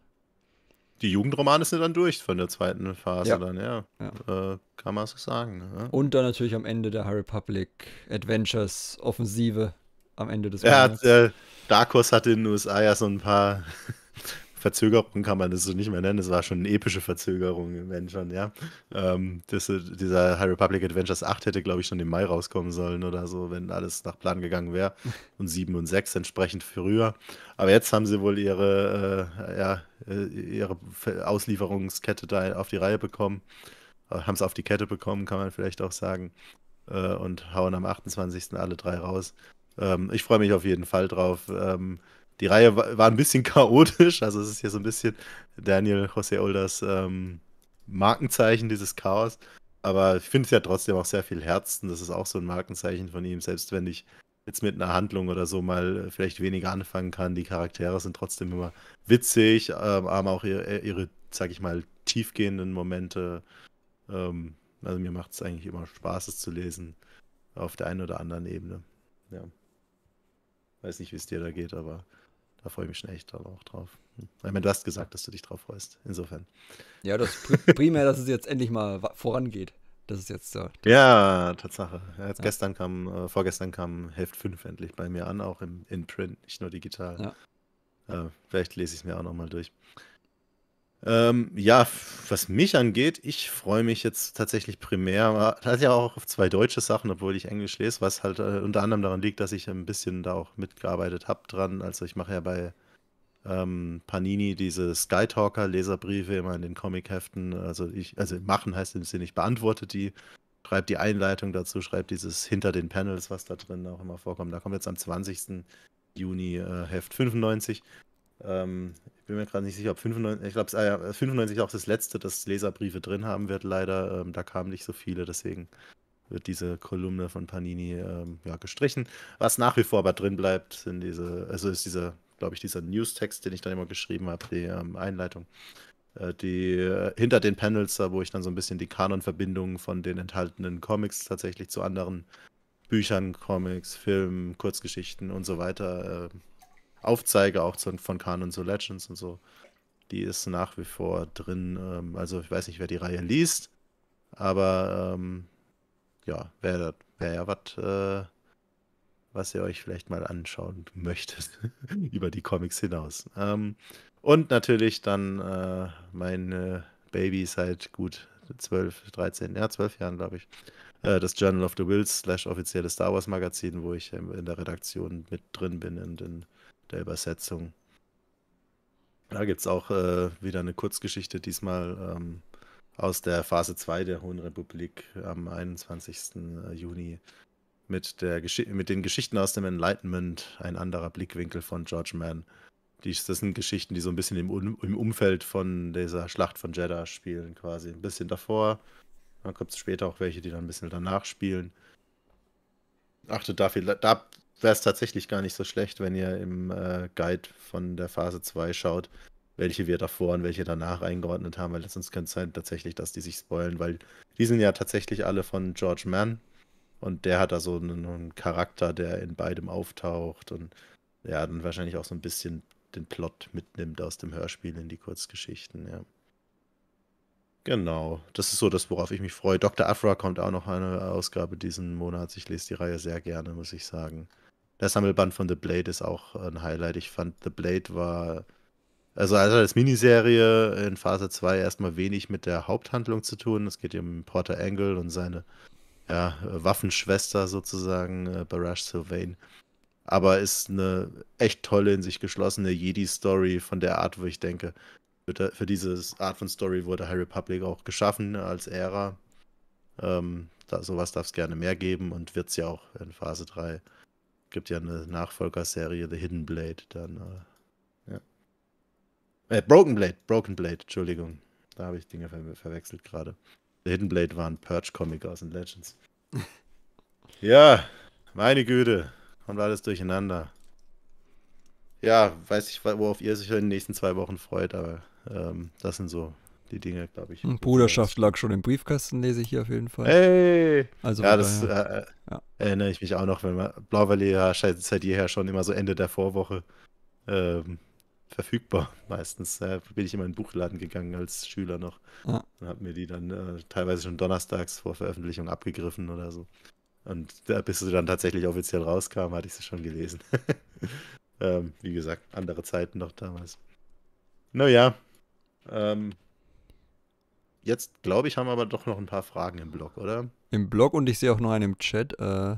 die Jugendromane sind dann durch von der zweiten Phase ja. dann, ja. ja. Äh, kann man so sagen. Ja. Ne? Und dann natürlich am Ende der High Republic Adventures Offensive am Ende des Ja, Monats. Dark Horse hatte in den USA ja so ein paar Verzögerung kann man das so nicht mehr nennen. Es war schon eine epische Verzögerung, wenn schon, ja. Ähm, das, dieser High Republic Adventures 8 hätte, glaube ich, schon im Mai rauskommen sollen oder so, wenn alles nach Plan gegangen wäre. <laughs> Und 7 und 6 entsprechend früher. Aber jetzt haben sie wohl ihre, äh, ja, äh, ihre Auslieferungskette da auf die Reihe bekommen. Äh, haben es auf die Kette bekommen, kann man vielleicht auch sagen. Äh, und hauen am 28. alle drei raus. Ähm, ich freue mich auf jeden Fall drauf. Ähm, die Reihe war, ein bisschen <laughs> chaotisch, also es ist hier so ein bisschen Daniel José Olders ähm, Markenzeichen, dieses Chaos. Aber ich finde es ja trotzdem auch sehr viel Herzen. Das ist auch so ein Markenzeichen von ihm, selbst wenn ich jetzt mit einer Handlung oder so mal äh, vielleicht weniger anfangen kann. Die Charaktere sind trotzdem immer witzig, ähm, haben auch ihre, äh, ihre, sag ich mal, tiefgehenden Momente. Ähm, also mir macht es eigentlich immer Spaß, es zu lesen. Auf der einen oder anderen Ebene. Ja. Weiß nicht, wie es dir da geht, aber da freue ich mich schon echt dann auch drauf. Ich meine, du hast gesagt, dass du dich drauf freust. Insofern. Ja, das <laughs> primär, dass es jetzt endlich mal vorangeht. Das ist jetzt äh, so. Ja, Tatsache. Jetzt ja. gestern kam, äh, vorgestern kam Heft 5 endlich bei mir an, auch im, in Print, nicht nur digital. Ja. Äh, vielleicht lese ich es mir auch nochmal durch. Ähm, ja, was mich angeht, ich freue mich jetzt tatsächlich primär, hat ja auch auf zwei deutsche Sachen, obwohl ich Englisch lese, was halt äh, unter anderem daran liegt, dass ich ein bisschen da auch mitgearbeitet habe dran. Also ich mache ja bei ähm, Panini diese Skytalker Leserbriefe immer in den Comicheften. Also ich, also machen heißt im Sinne, ich beantworte die, schreibe die Einleitung dazu, schreibe dieses hinter den Panels, was da drin auch immer vorkommt. Da kommt jetzt am 20. Juni äh, Heft 95. Ähm, ich bin mir gerade nicht sicher, ob 95, ich glaube, ah äh, 95 auch das letzte, das Leserbriefe drin haben wird, leider. Ähm, da kamen nicht so viele, deswegen wird diese Kolumne von Panini ähm, ja, gestrichen. Was nach wie vor aber drin bleibt, sind diese, also ist dieser, glaube ich, dieser News-Text, den ich dann immer geschrieben habe, die ähm, Einleitung. Äh, die äh, hinter den Panels, da wo ich dann so ein bisschen die Kanon-Verbindungen von den enthaltenen Comics tatsächlich zu anderen Büchern, Comics, Filmen, Kurzgeschichten und so weiter äh, aufzeige, auch zu, von Khan und so Legends und so, die ist nach wie vor drin. Ähm, also ich weiß nicht, wer die Reihe liest, aber ähm, ja, wäre wär ja was, äh, was ihr euch vielleicht mal anschauen möchtet, <laughs> über die Comics hinaus. Ähm, und natürlich dann äh, meine Baby seit gut 12, 13, ja, 12 Jahren, glaube ich. Äh, das Journal of the Wills slash offizielle Star Wars Magazin, wo ich in der Redaktion mit drin bin in den der Übersetzung. Da gibt es auch äh, wieder eine Kurzgeschichte, diesmal ähm, aus der Phase 2 der Hohen Republik am 21. Äh, Juni mit, der mit den Geschichten aus dem Enlightenment, ein anderer Blickwinkel von George Mann. Die, das sind Geschichten, die so ein bisschen im, im Umfeld von dieser Schlacht von Jeddah spielen, quasi. Ein bisschen davor. Dann kommt es später auch welche, die dann ein bisschen danach spielen. Achtet da, viel, da wäre es tatsächlich gar nicht so schlecht, wenn ihr im äh, Guide von der Phase 2 schaut, welche wir davor und welche danach eingeordnet haben, weil sonst könnte es sein tatsächlich, dass die sich spoilen, weil die sind ja tatsächlich alle von George Mann und der hat da so einen, einen Charakter, der in beidem auftaucht und ja, dann wahrscheinlich auch so ein bisschen den Plot mitnimmt aus dem Hörspiel in die Kurzgeschichten, ja. Genau, das ist so das, worauf ich mich freue. Dr. Afra kommt auch noch eine Ausgabe diesen Monat. Ich lese die Reihe sehr gerne, muss ich sagen der Sammelband von The Blade ist auch äh, ein Highlight. Ich fand, The Blade war, also, also als Miniserie in Phase 2 erstmal wenig mit der Haupthandlung zu tun. Es geht um Porter Angle und seine ja, Waffenschwester sozusagen, äh, Barash Sylvain. Aber ist eine echt tolle, in sich geschlossene Jedi-Story von der Art, wo ich denke, für diese Art von Story wurde High Republic auch geschaffen als Ära. Ähm, da, sowas darf es gerne mehr geben und wird es ja auch in Phase 3 gibt ja eine Nachfolgerserie, The Hidden Blade, dann. Äh, ja. Äh, Broken Blade, Broken Blade, Entschuldigung. Da habe ich Dinge ver verwechselt gerade. The Hidden Blade war ein Purge-Comic aus den Legends. <laughs> ja, meine Güte. Kommt alles durcheinander. Ja, weiß ich, worauf ihr sich in den nächsten zwei Wochen freut, aber ähm, das sind so die Dinge, glaube ich. Bruderschaft lag schon im Briefkasten, lese ich hier auf jeden Fall. Hey! Also ja, das äh, äh, ja. erinnere ich mich auch noch, wenn man Blau Valley ja seit jeher halt schon immer so Ende der Vorwoche ähm, verfügbar meistens. Äh, bin ich immer in den Buchladen gegangen als Schüler noch ja. und habe mir die dann äh, teilweise schon donnerstags vor Veröffentlichung abgegriffen oder so. Und da, bis sie dann tatsächlich offiziell rauskam, hatte ich sie schon gelesen. <laughs> ähm, wie gesagt, andere Zeiten noch damals. Naja, ähm, jetzt, glaube ich, haben wir aber doch noch ein paar Fragen im Blog, oder? Im Blog und ich sehe auch noch einen im Chat. Äh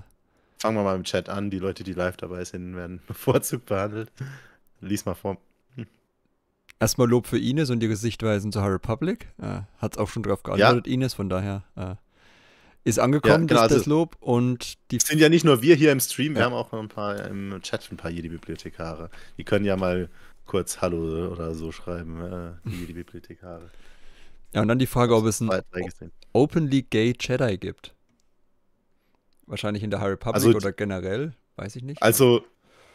Fangen wir mal im Chat an. Die Leute, die live dabei sind, werden <laughs> bevorzugt behandelt. Lies mal vor. Hm. Erstmal Lob für Ines und ihre Sichtweisen zu High Republic. Äh, Hat es auch schon drauf geantwortet, ja. Ines, von daher. Äh, ist angekommen, ja, genau, das, also, Lob. Und die sind ja nicht nur wir hier im Stream, ja. wir haben auch noch ein paar im Chat ein paar Jedi-Bibliothekare. Die können ja mal kurz Hallo oder so schreiben, äh, Jedi-Bibliothekare. Ja, und dann die Frage, ob es einen openly gay Jedi gibt. Wahrscheinlich in der High Republic also, oder generell, weiß ich nicht. Also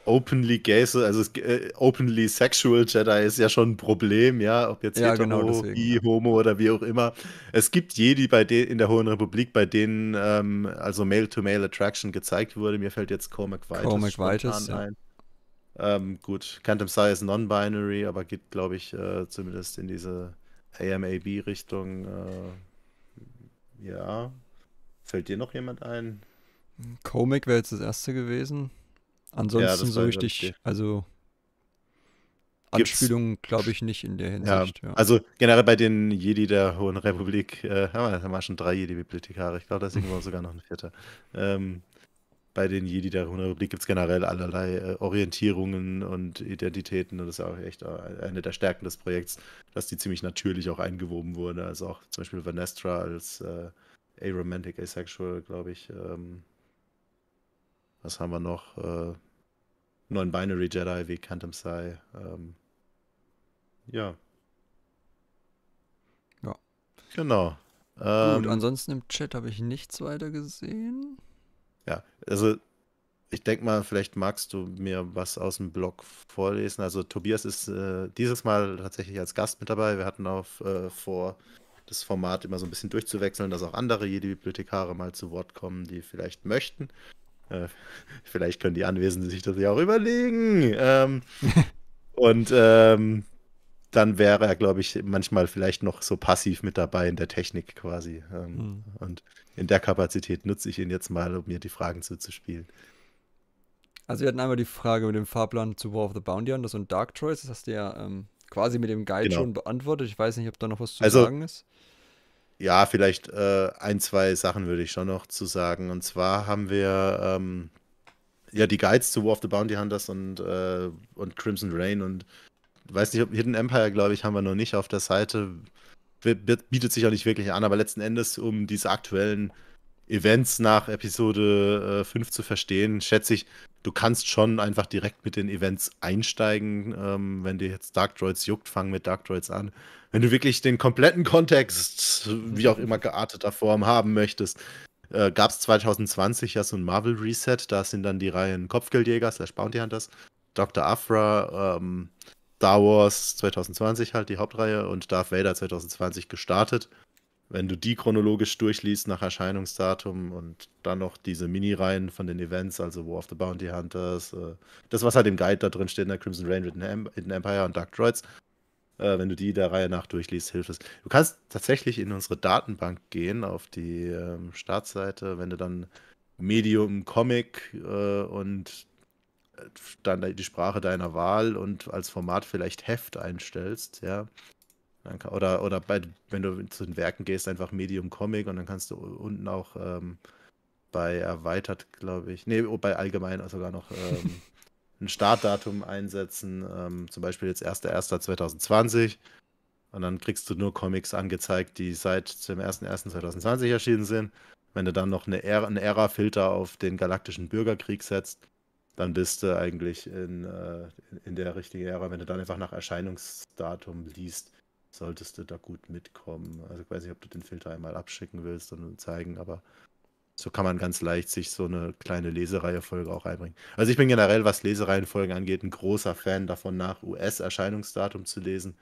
openly gay, also äh, openly sexual Jedi ist ja schon ein Problem, ja, ob jetzt ja, genau hetero, genau deswegen, ja. homo oder wie auch immer. Es gibt Jedi bei de in der Hohen Republik, bei denen ähm, also Male-to-Male Attraction gezeigt wurde. Mir fällt jetzt Cormac Vitus, Cormac Vitus ja. ein. Ähm, gut, Quantum Sai ist non-binary, aber geht, glaube ich, äh, zumindest in diese AMAB Richtung, äh, ja. Fällt dir noch jemand ein? Comic wäre jetzt das erste gewesen. Ansonsten ja, so richtig, also Anspielungen glaube ich nicht in der Hinsicht. Ja, ja. Also generell bei den Jedi der Hohen Republik äh, haben, wir, schon drei Jedi-Bibliothekare. Ich glaube, da ist irgendwo sogar noch ein vierter. Ähm, bei den Jedi der Republik gibt es generell allerlei äh, Orientierungen und Identitäten. Und das ist auch echt äh, eine der Stärken des Projekts, dass die ziemlich natürlich auch eingewoben wurde. Also auch zum Beispiel Vanestra als äh, aromantic, asexual, glaube ich. Ähm, was haben wir noch? Äh, Non-Binary Jedi wie Quantum Psy. Ähm, ja. Ja. Genau. Ähm, Gut, ansonsten im Chat habe ich nichts weiter gesehen. Ja, also ich denke mal, vielleicht magst du mir was aus dem Blog vorlesen. Also Tobias ist äh, dieses Mal tatsächlich als Gast mit dabei. Wir hatten auch äh, vor, das Format immer so ein bisschen durchzuwechseln, dass auch andere jede bibliothekare mal zu Wort kommen, die vielleicht möchten. Äh, <laughs> vielleicht können die Anwesenden sich das ja auch überlegen. Ähm, <laughs> und ähm, dann wäre er, glaube ich, manchmal vielleicht noch so passiv mit dabei in der Technik quasi. Mhm. Und in der Kapazität nutze ich ihn jetzt mal, um mir die Fragen zuzuspielen. Also wir hatten einmal die Frage mit dem Fahrplan zu War of the Bounty Hunters und Dark Choice. Das hast du ja ähm, quasi mit dem Guide genau. schon beantwortet. Ich weiß nicht, ob da noch was zu also, sagen ist. Ja, vielleicht äh, ein, zwei Sachen würde ich schon noch zu sagen. Und zwar haben wir ähm, ja die Guides zu War of the Bounty Hunters und, äh, und Crimson Rain und weiß nicht, Hidden Empire, glaube ich, haben wir noch nicht auf der Seite. Bietet sich auch nicht wirklich an, aber letzten Endes, um diese aktuellen Events nach Episode äh, 5 zu verstehen, schätze ich, du kannst schon einfach direkt mit den Events einsteigen. Ähm, wenn dir jetzt Dark Droids juckt, fang mit Dark Droids an. Wenn du wirklich den kompletten Kontext, wie auch immer gearteter Form, haben möchtest, äh, gab es 2020 ja so ein Marvel Reset. Da sind dann die Reihen Kopfgeldjäger slash Bounty Hunters, Dr. Afra, ähm, Star Wars 2020 halt die Hauptreihe und Darth Vader 2020 gestartet. Wenn du die chronologisch durchliest nach Erscheinungsdatum und dann noch diese Mini-Reihen von den Events, also War of the Bounty Hunters, äh, das, was halt im Guide da drin steht, in ne, der Crimson Rain, Hidden Empire und Dark Droids, äh, wenn du die der Reihe nach durchliest, hilft es. Du kannst tatsächlich in unsere Datenbank gehen, auf die äh, Startseite, wenn du dann Medium, Comic äh, und dann die Sprache deiner Wahl und als Format vielleicht Heft einstellst, ja. Kann, oder oder bei, wenn du zu den Werken gehst, einfach Medium Comic und dann kannst du unten auch ähm, bei erweitert, glaube ich, nee, oh, bei allgemein sogar noch ähm, <laughs> ein Startdatum einsetzen, ähm, zum Beispiel jetzt 1.1.2020 und dann kriegst du nur Comics angezeigt, die seit dem 1.1.2020 erschienen sind. Wenn du dann noch eine Ära, einen Ära-Filter auf den galaktischen Bürgerkrieg setzt, dann bist du eigentlich in, äh, in der richtigen Ära. Wenn du dann einfach nach Erscheinungsdatum liest, solltest du da gut mitkommen. Also ich weiß nicht, ob du den Filter einmal abschicken willst und zeigen, aber so kann man ganz leicht sich so eine kleine Lesereihefolge auch einbringen. Also ich bin generell, was Lesereihenfolgen angeht, ein großer Fan davon, nach US-Erscheinungsdatum zu lesen,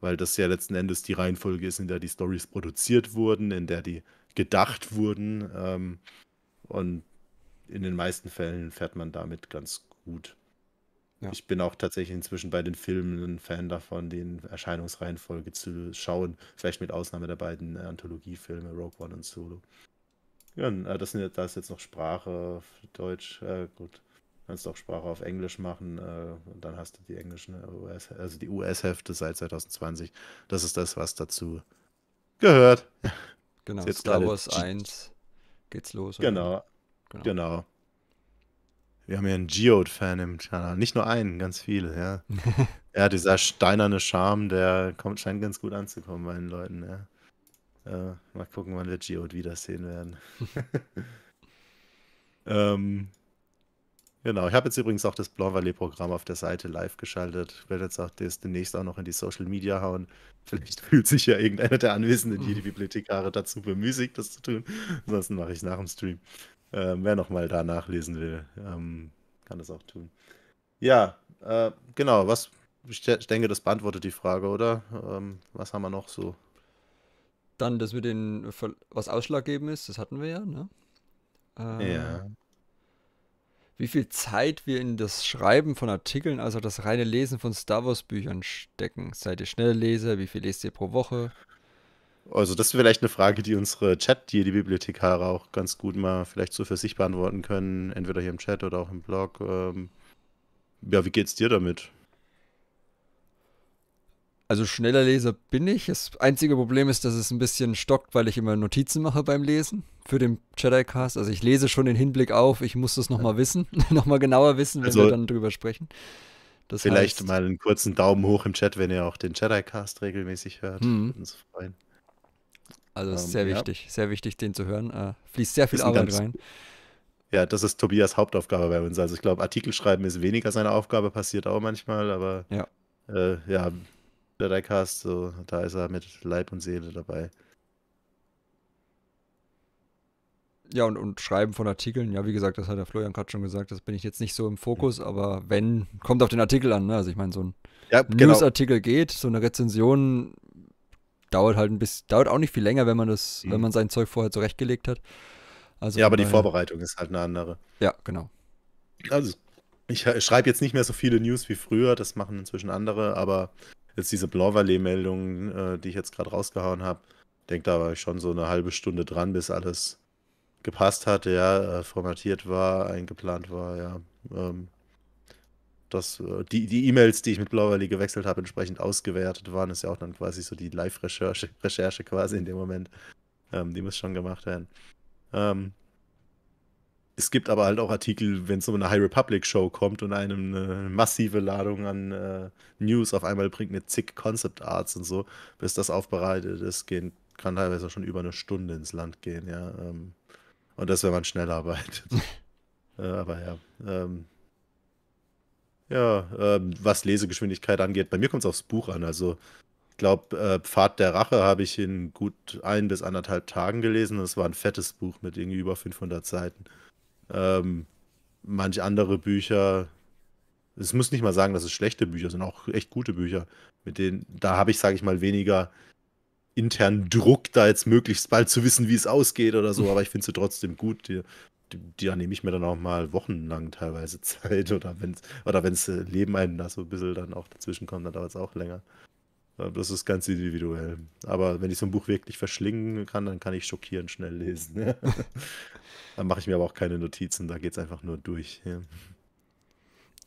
weil das ja letzten Endes die Reihenfolge ist, in der die Stories produziert wurden, in der die gedacht wurden. Ähm, und in den meisten Fällen fährt man damit ganz gut. Ja. Ich bin auch tatsächlich inzwischen bei den Filmen ein Fan davon, den Erscheinungsreihenfolge zu schauen. Vielleicht mit Ausnahme der beiden äh, Anthologiefilme Rogue One und Solo. Ja, äh, das sind, da ist jetzt noch Sprache auf Deutsch. Äh, gut, kannst auch Sprache auf Englisch machen. Äh, und dann hast du die englischen US, also die US-Hefte seit 2020. Das ist das, was dazu gehört. Genau, jetzt Star Wars 1 geht's los. Genau. Oder? Genau. genau. Wir haben ja einen Geode-Fan im Kanal. Nicht nur einen, ganz viele, ja. <laughs> ja, dieser steinerne Charme, der kommt, scheint ganz gut anzukommen bei den Leuten, ja. Äh, mal gucken, wann wir Geode wiedersehen werden. <laughs> ähm, genau, ich habe jetzt übrigens auch das Blanc-Vallée-Programm auf der Seite live geschaltet. Ich werde jetzt auch das demnächst auch noch in die Social Media hauen. Vielleicht <laughs> fühlt sich ja irgendeiner der Anwesenden, die die Bibliothekare dazu bemüßigt, das zu tun. Ansonsten mache ich es nach dem Stream. Äh, wer nochmal da nachlesen will, ähm, kann das auch tun. Ja, äh, genau, was ich denke, das beantwortet die Frage, oder? Ähm, was haben wir noch so? Dann das mit den, was ausschlaggebend ist, das hatten wir ja, ne? Äh, ja. Wie viel Zeit wir in das Schreiben von Artikeln, also das reine Lesen von Star Wars Büchern stecken. Seid ihr Schnellleser? Wie viel lest ihr pro Woche? Also das ist vielleicht eine Frage, die unsere Chat, die die Bibliothekare auch ganz gut mal vielleicht so für sich beantworten können, entweder hier im Chat oder auch im Blog. Ähm, ja, wie geht's dir damit? Also schneller Leser bin ich. Das einzige Problem ist, dass es ein bisschen stockt, weil ich immer Notizen mache beim Lesen für den Jedi-Cast. Also ich lese schon den Hinblick auf, ich muss das nochmal wissen, <laughs> nochmal genauer wissen, wenn also, wir dann drüber sprechen. Das vielleicht heißt, mal einen kurzen Daumen hoch im Chat, wenn ihr auch den Jedi-Cast regelmäßig hört. Mhm. Würde uns freuen. Also ähm, sehr wichtig, ja. sehr wichtig, den zu hören. Äh, fließt sehr viel Arbeit rein. Ja, das ist Tobias Hauptaufgabe bei uns. Also ich glaube, Artikel schreiben ist weniger seine Aufgabe, passiert auch manchmal, aber ja, äh, ja der Diecast, so, da ist er mit Leib und Seele dabei. Ja, und, und Schreiben von Artikeln, ja, wie gesagt, das hat der Florian gerade schon gesagt, das bin ich jetzt nicht so im Fokus, aber wenn, kommt auf den Artikel an, ne? Also ich meine, so ein ja, genau. Newsartikel geht, so eine Rezension dauert halt ein bisschen, dauert auch nicht viel länger, wenn man das, mhm. wenn man sein Zeug vorher zurechtgelegt hat. Also ja, aber die Vorbereitung ist halt eine andere. Ja, genau. Also ich schreibe jetzt nicht mehr so viele News wie früher, das machen inzwischen andere, aber jetzt diese blanc Blauvalet-Meldungen, äh, die ich jetzt gerade rausgehauen habe, denke da war ich schon so eine halbe Stunde dran, bis alles gepasst hatte, ja, äh, formatiert war, eingeplant war, ja. Ähm, dass äh, die, die E-Mails, die ich mit Blauer gewechselt habe, entsprechend ausgewertet waren. Ist ja auch dann quasi so die Live-Recherche <laughs> Recherche quasi in dem Moment. Ähm, die muss schon gemacht werden. Ähm, es gibt aber halt auch Artikel, wenn so eine High Republic Show kommt und einem eine massive Ladung an äh, News auf einmal bringt mit zig Concept Arts und so, bis das aufbereitet ist, gehen, kann teilweise schon über eine Stunde ins Land gehen, ja. Ähm, und das, wenn man schnell arbeitet. <laughs> äh, aber ja, ähm, ja, ähm, was Lesegeschwindigkeit angeht, bei mir kommt es aufs Buch an. Also ich glaube, äh, Pfad der Rache habe ich in gut ein bis anderthalb Tagen gelesen. Das war ein fettes Buch mit irgendwie über 500 Seiten. Ähm, manch andere Bücher, es muss nicht mal sagen, dass es schlechte Bücher sind, auch echt gute Bücher. Mit denen, da habe ich, sage ich mal, weniger internen Druck, da jetzt möglichst bald zu wissen, wie es ausgeht oder so. <laughs> Aber ich finde sie trotzdem gut. Die da nehme ich mir dann auch mal wochenlang teilweise <laughs> Zeit oder wenn oder wenn's äh, Leben einen da so ein bisschen dann auch dazwischen kommt, dann dauert es auch länger. Das ist ganz individuell. Aber wenn ich so ein Buch wirklich verschlingen kann, dann kann ich schockierend schnell lesen. <laughs> dann mache ich mir aber auch keine Notizen, da geht es einfach nur durch. Ja.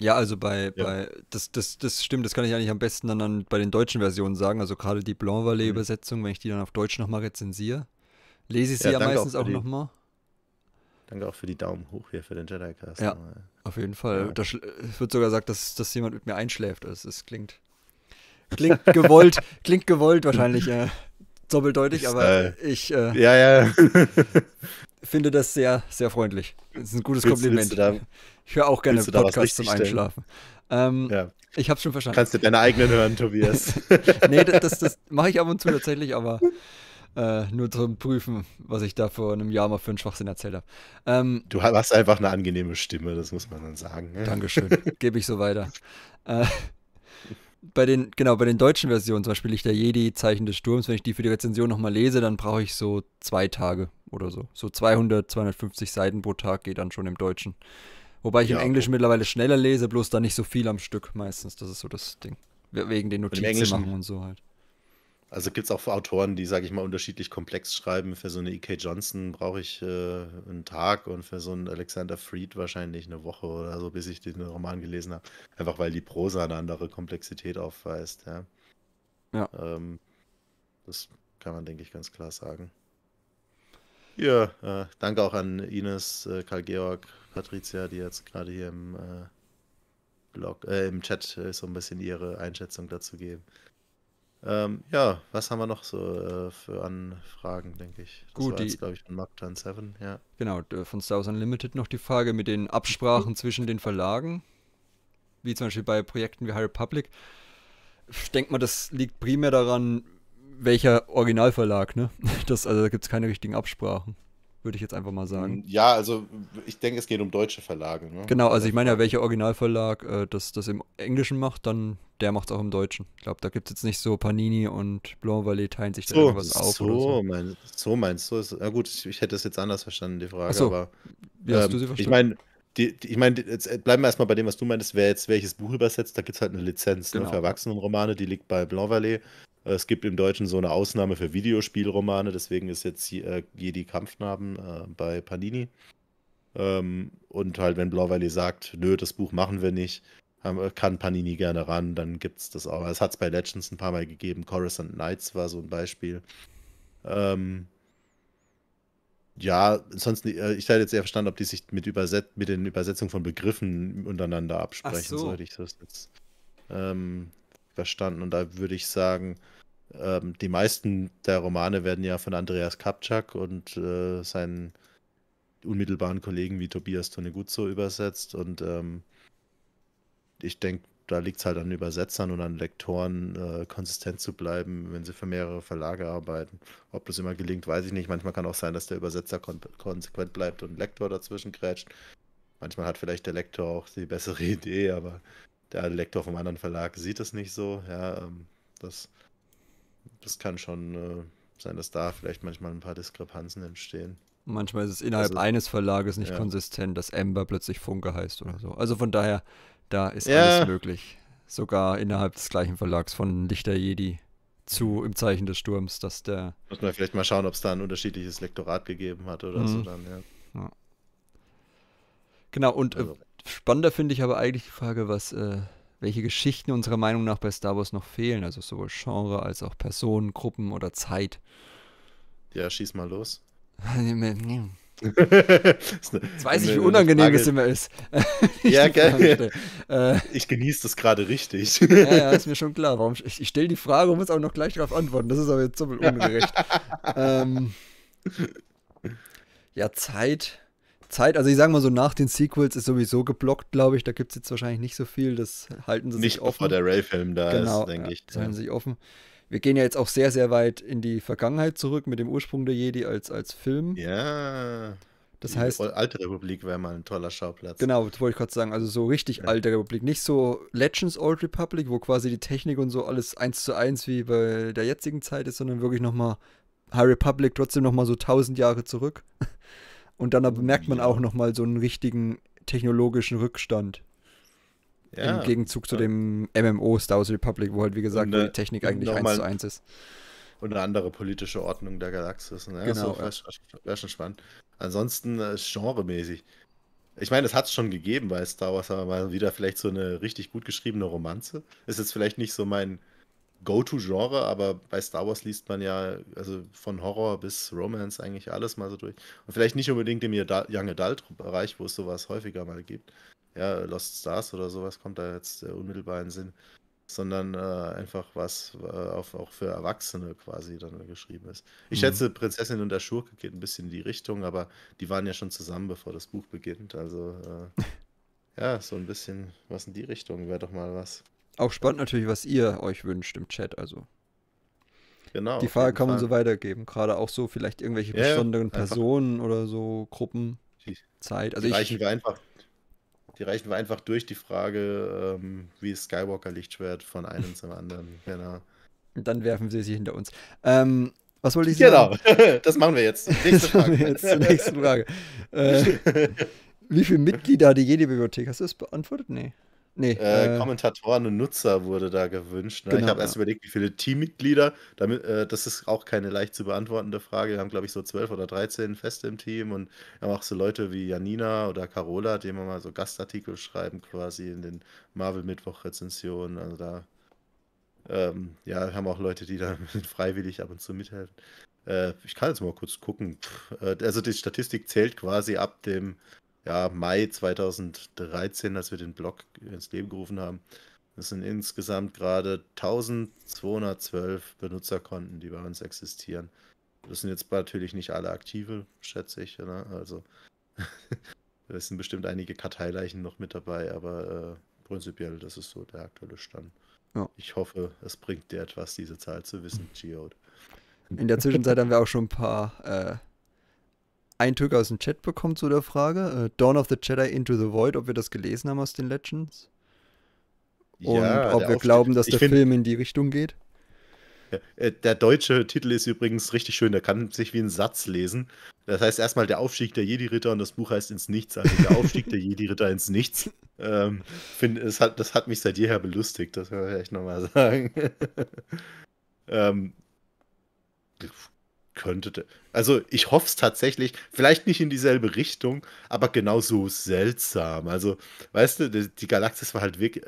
Ja, also bei, ja. bei das, das, das stimmt, das kann ich eigentlich am besten dann, dann bei den deutschen Versionen sagen. Also gerade die Blanc-Vallée-Übersetzung, mhm. wenn ich die dann auf Deutsch nochmal rezensiere, lese ich sie ja, ja meistens auch, auch nochmal. Danke auch für die Daumen hoch hier für den Jedi-Cast. Ja, auf jeden Fall. Ja. Da wird sogar gesagt, dass, dass jemand mit mir einschläft. Es, es klingt, klingt <laughs> gewollt, klingt gewollt wahrscheinlich. Äh, doppeldeutig, aber äh, ich äh, ja, ja. <laughs> finde das sehr, sehr freundlich. Das ist ein gutes willst, Kompliment. Willst da, ich höre auch gerne Podcasts zum Einschlafen. Ähm, ja. Ich habe schon verstanden. Kannst du deine eigenen hören, Tobias? <laughs> nee, das, das, das mache ich ab und zu tatsächlich, aber äh, nur zum Prüfen, was ich da vor einem Jahr mal für einen Schwachsinn erzählt habe. Ähm, du hast einfach eine angenehme Stimme, das muss man dann sagen. Ne? Dankeschön, <laughs> gebe ich so weiter. Äh, bei den, genau, bei den deutschen Versionen, zum Beispiel Lichter Jedi, Zeichen des Sturms, wenn ich die für die Rezension nochmal lese, dann brauche ich so zwei Tage oder so. So 200, 250 Seiten pro Tag geht dann schon im Deutschen. Wobei ich ja, im Englischen okay. mittlerweile schneller lese, bloß dann nicht so viel am Stück meistens. Das ist so das Ding. Wegen den Notizen machen und so halt. Also gibt es auch Autoren, die, sage ich mal, unterschiedlich komplex schreiben. Für so eine E.K. Johnson brauche ich äh, einen Tag und für so einen Alexander Freed wahrscheinlich eine Woche oder so, bis ich den Roman gelesen habe. Einfach weil die Prosa eine andere Komplexität aufweist. Ja. ja. Ähm, das kann man, denke ich, ganz klar sagen. Ja, äh, danke auch an Ines, äh, Karl-Georg, Patricia, die jetzt gerade hier im, äh, Blog, äh, im Chat äh, so ein bisschen ihre Einschätzung dazu geben. Ähm, ja, was haben wir noch so äh, für Anfragen, denke ich? Das Gut, war die, glaube ich, von Mark Turn 7, ja. Genau, von Stars Unlimited noch die Frage mit den Absprachen <laughs> zwischen den Verlagen, wie zum Beispiel bei Projekten wie High Republic. Ich denke mal, das liegt primär daran, welcher Originalverlag, ne? <laughs> Das, also da gibt es keine richtigen Absprachen würde ich jetzt einfach mal sagen. Mhm. Ja, also ich denke, es geht um deutsche Verlage. Ne? Genau, also ich äh, meine ja, welcher Originalverlag äh, das, das im Englischen macht, dann der macht es auch im Deutschen. Ich glaube, da gibt es jetzt nicht so Panini und Blanc Valley teilen sich so, da irgendwas auf. So, so. Mein, so meinst du es? Na gut, ich, ich, hätte es jetzt anders verstanden, die Frage. so. Aber, Wie hast du ähm, sie verstanden? Ich meine, die, die, ich meine, jetzt äh, bleiben wir erstmal bei dem, was du meinst. wer jetzt welches Buch übersetzt. Da gibt es halt eine Lizenz ne, genau. ne, für Erwachsenenromane, die liegt bei Blanc Valley. Äh, es gibt im Deutschen so eine Ausnahme für Videospielromane, deswegen ist jetzt äh, die Kampfnamen äh, bei Panini. Ähm, und halt, wenn Blauweilie sagt, nö, das Buch machen wir nicht, kann Panini gerne ran, dann gibt es das auch. Es hat es bei Legends ein paar Mal gegeben. Coruscant Knights war so ein Beispiel. Ähm, ja, ansonsten, äh, ich hätte jetzt eher verstanden, ob die sich mit, Überset mit den Übersetzungen von Begriffen untereinander absprechen, so. soweit ich das jetzt ähm, Charakter Und da würde ich sagen, ähm, die meisten der Romane werden ja von Andreas Kapczak und äh, seinen unmittelbaren Kollegen wie Tobias Toneguzzo übersetzt. Und ähm, ich denke, da liegt es halt an Übersetzern und an Lektoren, äh, konsistent zu bleiben, wenn sie für mehrere Verlage arbeiten. Ob das immer gelingt, weiß ich nicht. Manchmal kann auch sein, dass der Übersetzer kon konsequent bleibt und Lektor dazwischen grätscht. Manchmal hat vielleicht der Lektor auch die bessere <laughs> Idee, aber der Lektor vom anderen Verlag sieht es nicht so. Ja, ähm, das, das kann schon äh, sein, dass da vielleicht manchmal ein paar Diskrepanzen entstehen. Manchmal ist es innerhalb also, eines Verlages nicht ja. konsistent, dass Ember plötzlich Funke heißt oder so. Also von daher, da ist ja. alles möglich. Sogar innerhalb des gleichen Verlags von Lichter Jedi zu im Zeichen des Sturms, dass der. Muss man vielleicht mal schauen, ob es da ein unterschiedliches Lektorat gegeben hat oder mhm. so dann, ja. ja. Genau, und äh, also. äh, Spannender finde ich aber eigentlich die Frage, was, äh, welche Geschichten unserer Meinung nach bei Star Wars noch fehlen. Also sowohl Genre als auch Personen, Gruppen oder Zeit. Ja, schieß mal los. Jetzt weiß ich, wie unangenehm es immer ist. <laughs> ja, geil. Äh, ich genieße das gerade richtig. ja, ja, ist mir schon klar. Warum, ich, ich stelle die Frage und muss aber noch gleich darauf antworten. Das ist aber jetzt so ungerecht. <laughs> ähm, ja, Zeit. Zeit. Also ich sage mal so, nach den Sequels ist sowieso geblockt, glaube ich. Da gibt es jetzt wahrscheinlich nicht so viel. Das halten sie nicht sich offen. Nicht bevor der Ray-Film da genau, ist, denke ja, ich. Das halten sie sich offen. Wir gehen ja jetzt auch sehr, sehr weit in die Vergangenheit zurück mit dem Ursprung der Jedi als, als Film. Ja. Das die heißt. Alte Republik wäre mal ein toller Schauplatz. Genau, das wollte ich gerade sagen. Also so richtig ja. alte Republik. Nicht so Legends Old Republic, wo quasi die Technik und so alles eins zu eins wie bei der jetzigen Zeit ist, sondern wirklich nochmal High Republic trotzdem nochmal so tausend Jahre zurück. <laughs> Und dann aber merkt man auch nochmal so einen richtigen technologischen Rückstand. Ja, Im Gegenzug ja. zu dem MMO Star Wars Republic, wo halt wie gesagt eine, die Technik eigentlich eins zu eins ist. Und eine andere politische Ordnung der Galaxis. Ne? Genau, so, Wäre wär schon spannend. Ansonsten äh, genremäßig. Ich meine, es hat es schon gegeben weil Star Wars, aber mal wieder vielleicht so eine richtig gut geschriebene Romanze. Ist jetzt vielleicht nicht so mein Go-To-Genre, aber bei Star Wars liest man ja also von Horror bis Romance eigentlich alles mal so durch. Und vielleicht nicht unbedingt im Young Adult-Bereich, wo es sowas häufiger mal gibt. Ja, Lost Stars oder sowas kommt da jetzt äh, unmittelbar in den Sinn. Sondern äh, einfach was äh, auf, auch für Erwachsene quasi dann geschrieben ist. Ich mhm. schätze, Prinzessin und der Schurke geht ein bisschen in die Richtung, aber die waren ja schon zusammen, bevor das Buch beginnt. Also äh, <laughs> ja, so ein bisschen was in die Richtung wäre doch mal was. Auch spannend natürlich, was ihr euch wünscht im Chat. Also genau, die Frage kann man Fall. so weitergeben. Gerade auch so vielleicht irgendwelche ja, besonderen Personen oder so Gruppen, die, Zeit. Also die, ich, reichen wir einfach, die reichen wir einfach durch die Frage, ähm, wie Skywalker Lichtschwert von einem zum anderen. <laughs> Genau. Und dann werfen sie sich hinter uns. Ähm, was wollte ich sagen? Genau, <laughs> das machen wir jetzt. Nächste <laughs> Frage. jetzt zur nächsten Frage. äh, wie viele Mitglieder hat die jede Bibliothek? Hast du das beantwortet? Nee. Nee, äh, äh, Kommentatoren und Nutzer wurde da gewünscht. Ne? Genau, ich habe ja. erst überlegt, wie viele Teammitglieder. Damit, äh, das ist auch keine leicht zu beantwortende Frage. Wir haben, glaube ich, so zwölf oder dreizehn Feste im Team und haben auch so Leute wie Janina oder Carola, die immer mal so Gastartikel schreiben, quasi in den Marvel-Mittwoch-Rezensionen. Also da ähm, ja, haben auch Leute, die da <laughs> freiwillig ab und zu mithelfen. Äh, ich kann jetzt mal kurz gucken. Äh, also die Statistik zählt quasi ab dem ja, Mai 2013, als wir den Blog ins Leben gerufen haben. Das sind insgesamt gerade 1212 Benutzerkonten, die bei uns existieren. Das sind jetzt natürlich nicht alle aktive, schätze ich. Ne? Also, es <laughs> sind bestimmt einige Karteileichen noch mit dabei, aber äh, prinzipiell, das ist so der aktuelle Stand. Ja. Ich hoffe, es bringt dir etwas, diese Zahl zu wissen, Geode. In der Zwischenzeit haben wir auch schon ein paar äh, ein Tück aus dem Chat bekommen zu der Frage. Äh, Dawn of the Jedi Into the Void, ob wir das gelesen haben aus den Legends. Und ja, ob wir Aufstieg. glauben, dass der find, Film in die Richtung geht. Äh, der deutsche Titel ist übrigens richtig schön, der kann sich wie ein Satz lesen. Das heißt erstmal der Aufstieg der Jedi-Ritter und das Buch heißt ins Nichts. Also der Aufstieg der <laughs> Jedi-Ritter ins Nichts. Ähm, find, das, hat, das hat mich seit jeher belustigt, das kann ich vielleicht nochmal sagen. <laughs> ähm, könnte. Also ich hoffe es tatsächlich, vielleicht nicht in dieselbe Richtung, aber genauso seltsam. Also, weißt du, die, die Galaxis war halt wirklich,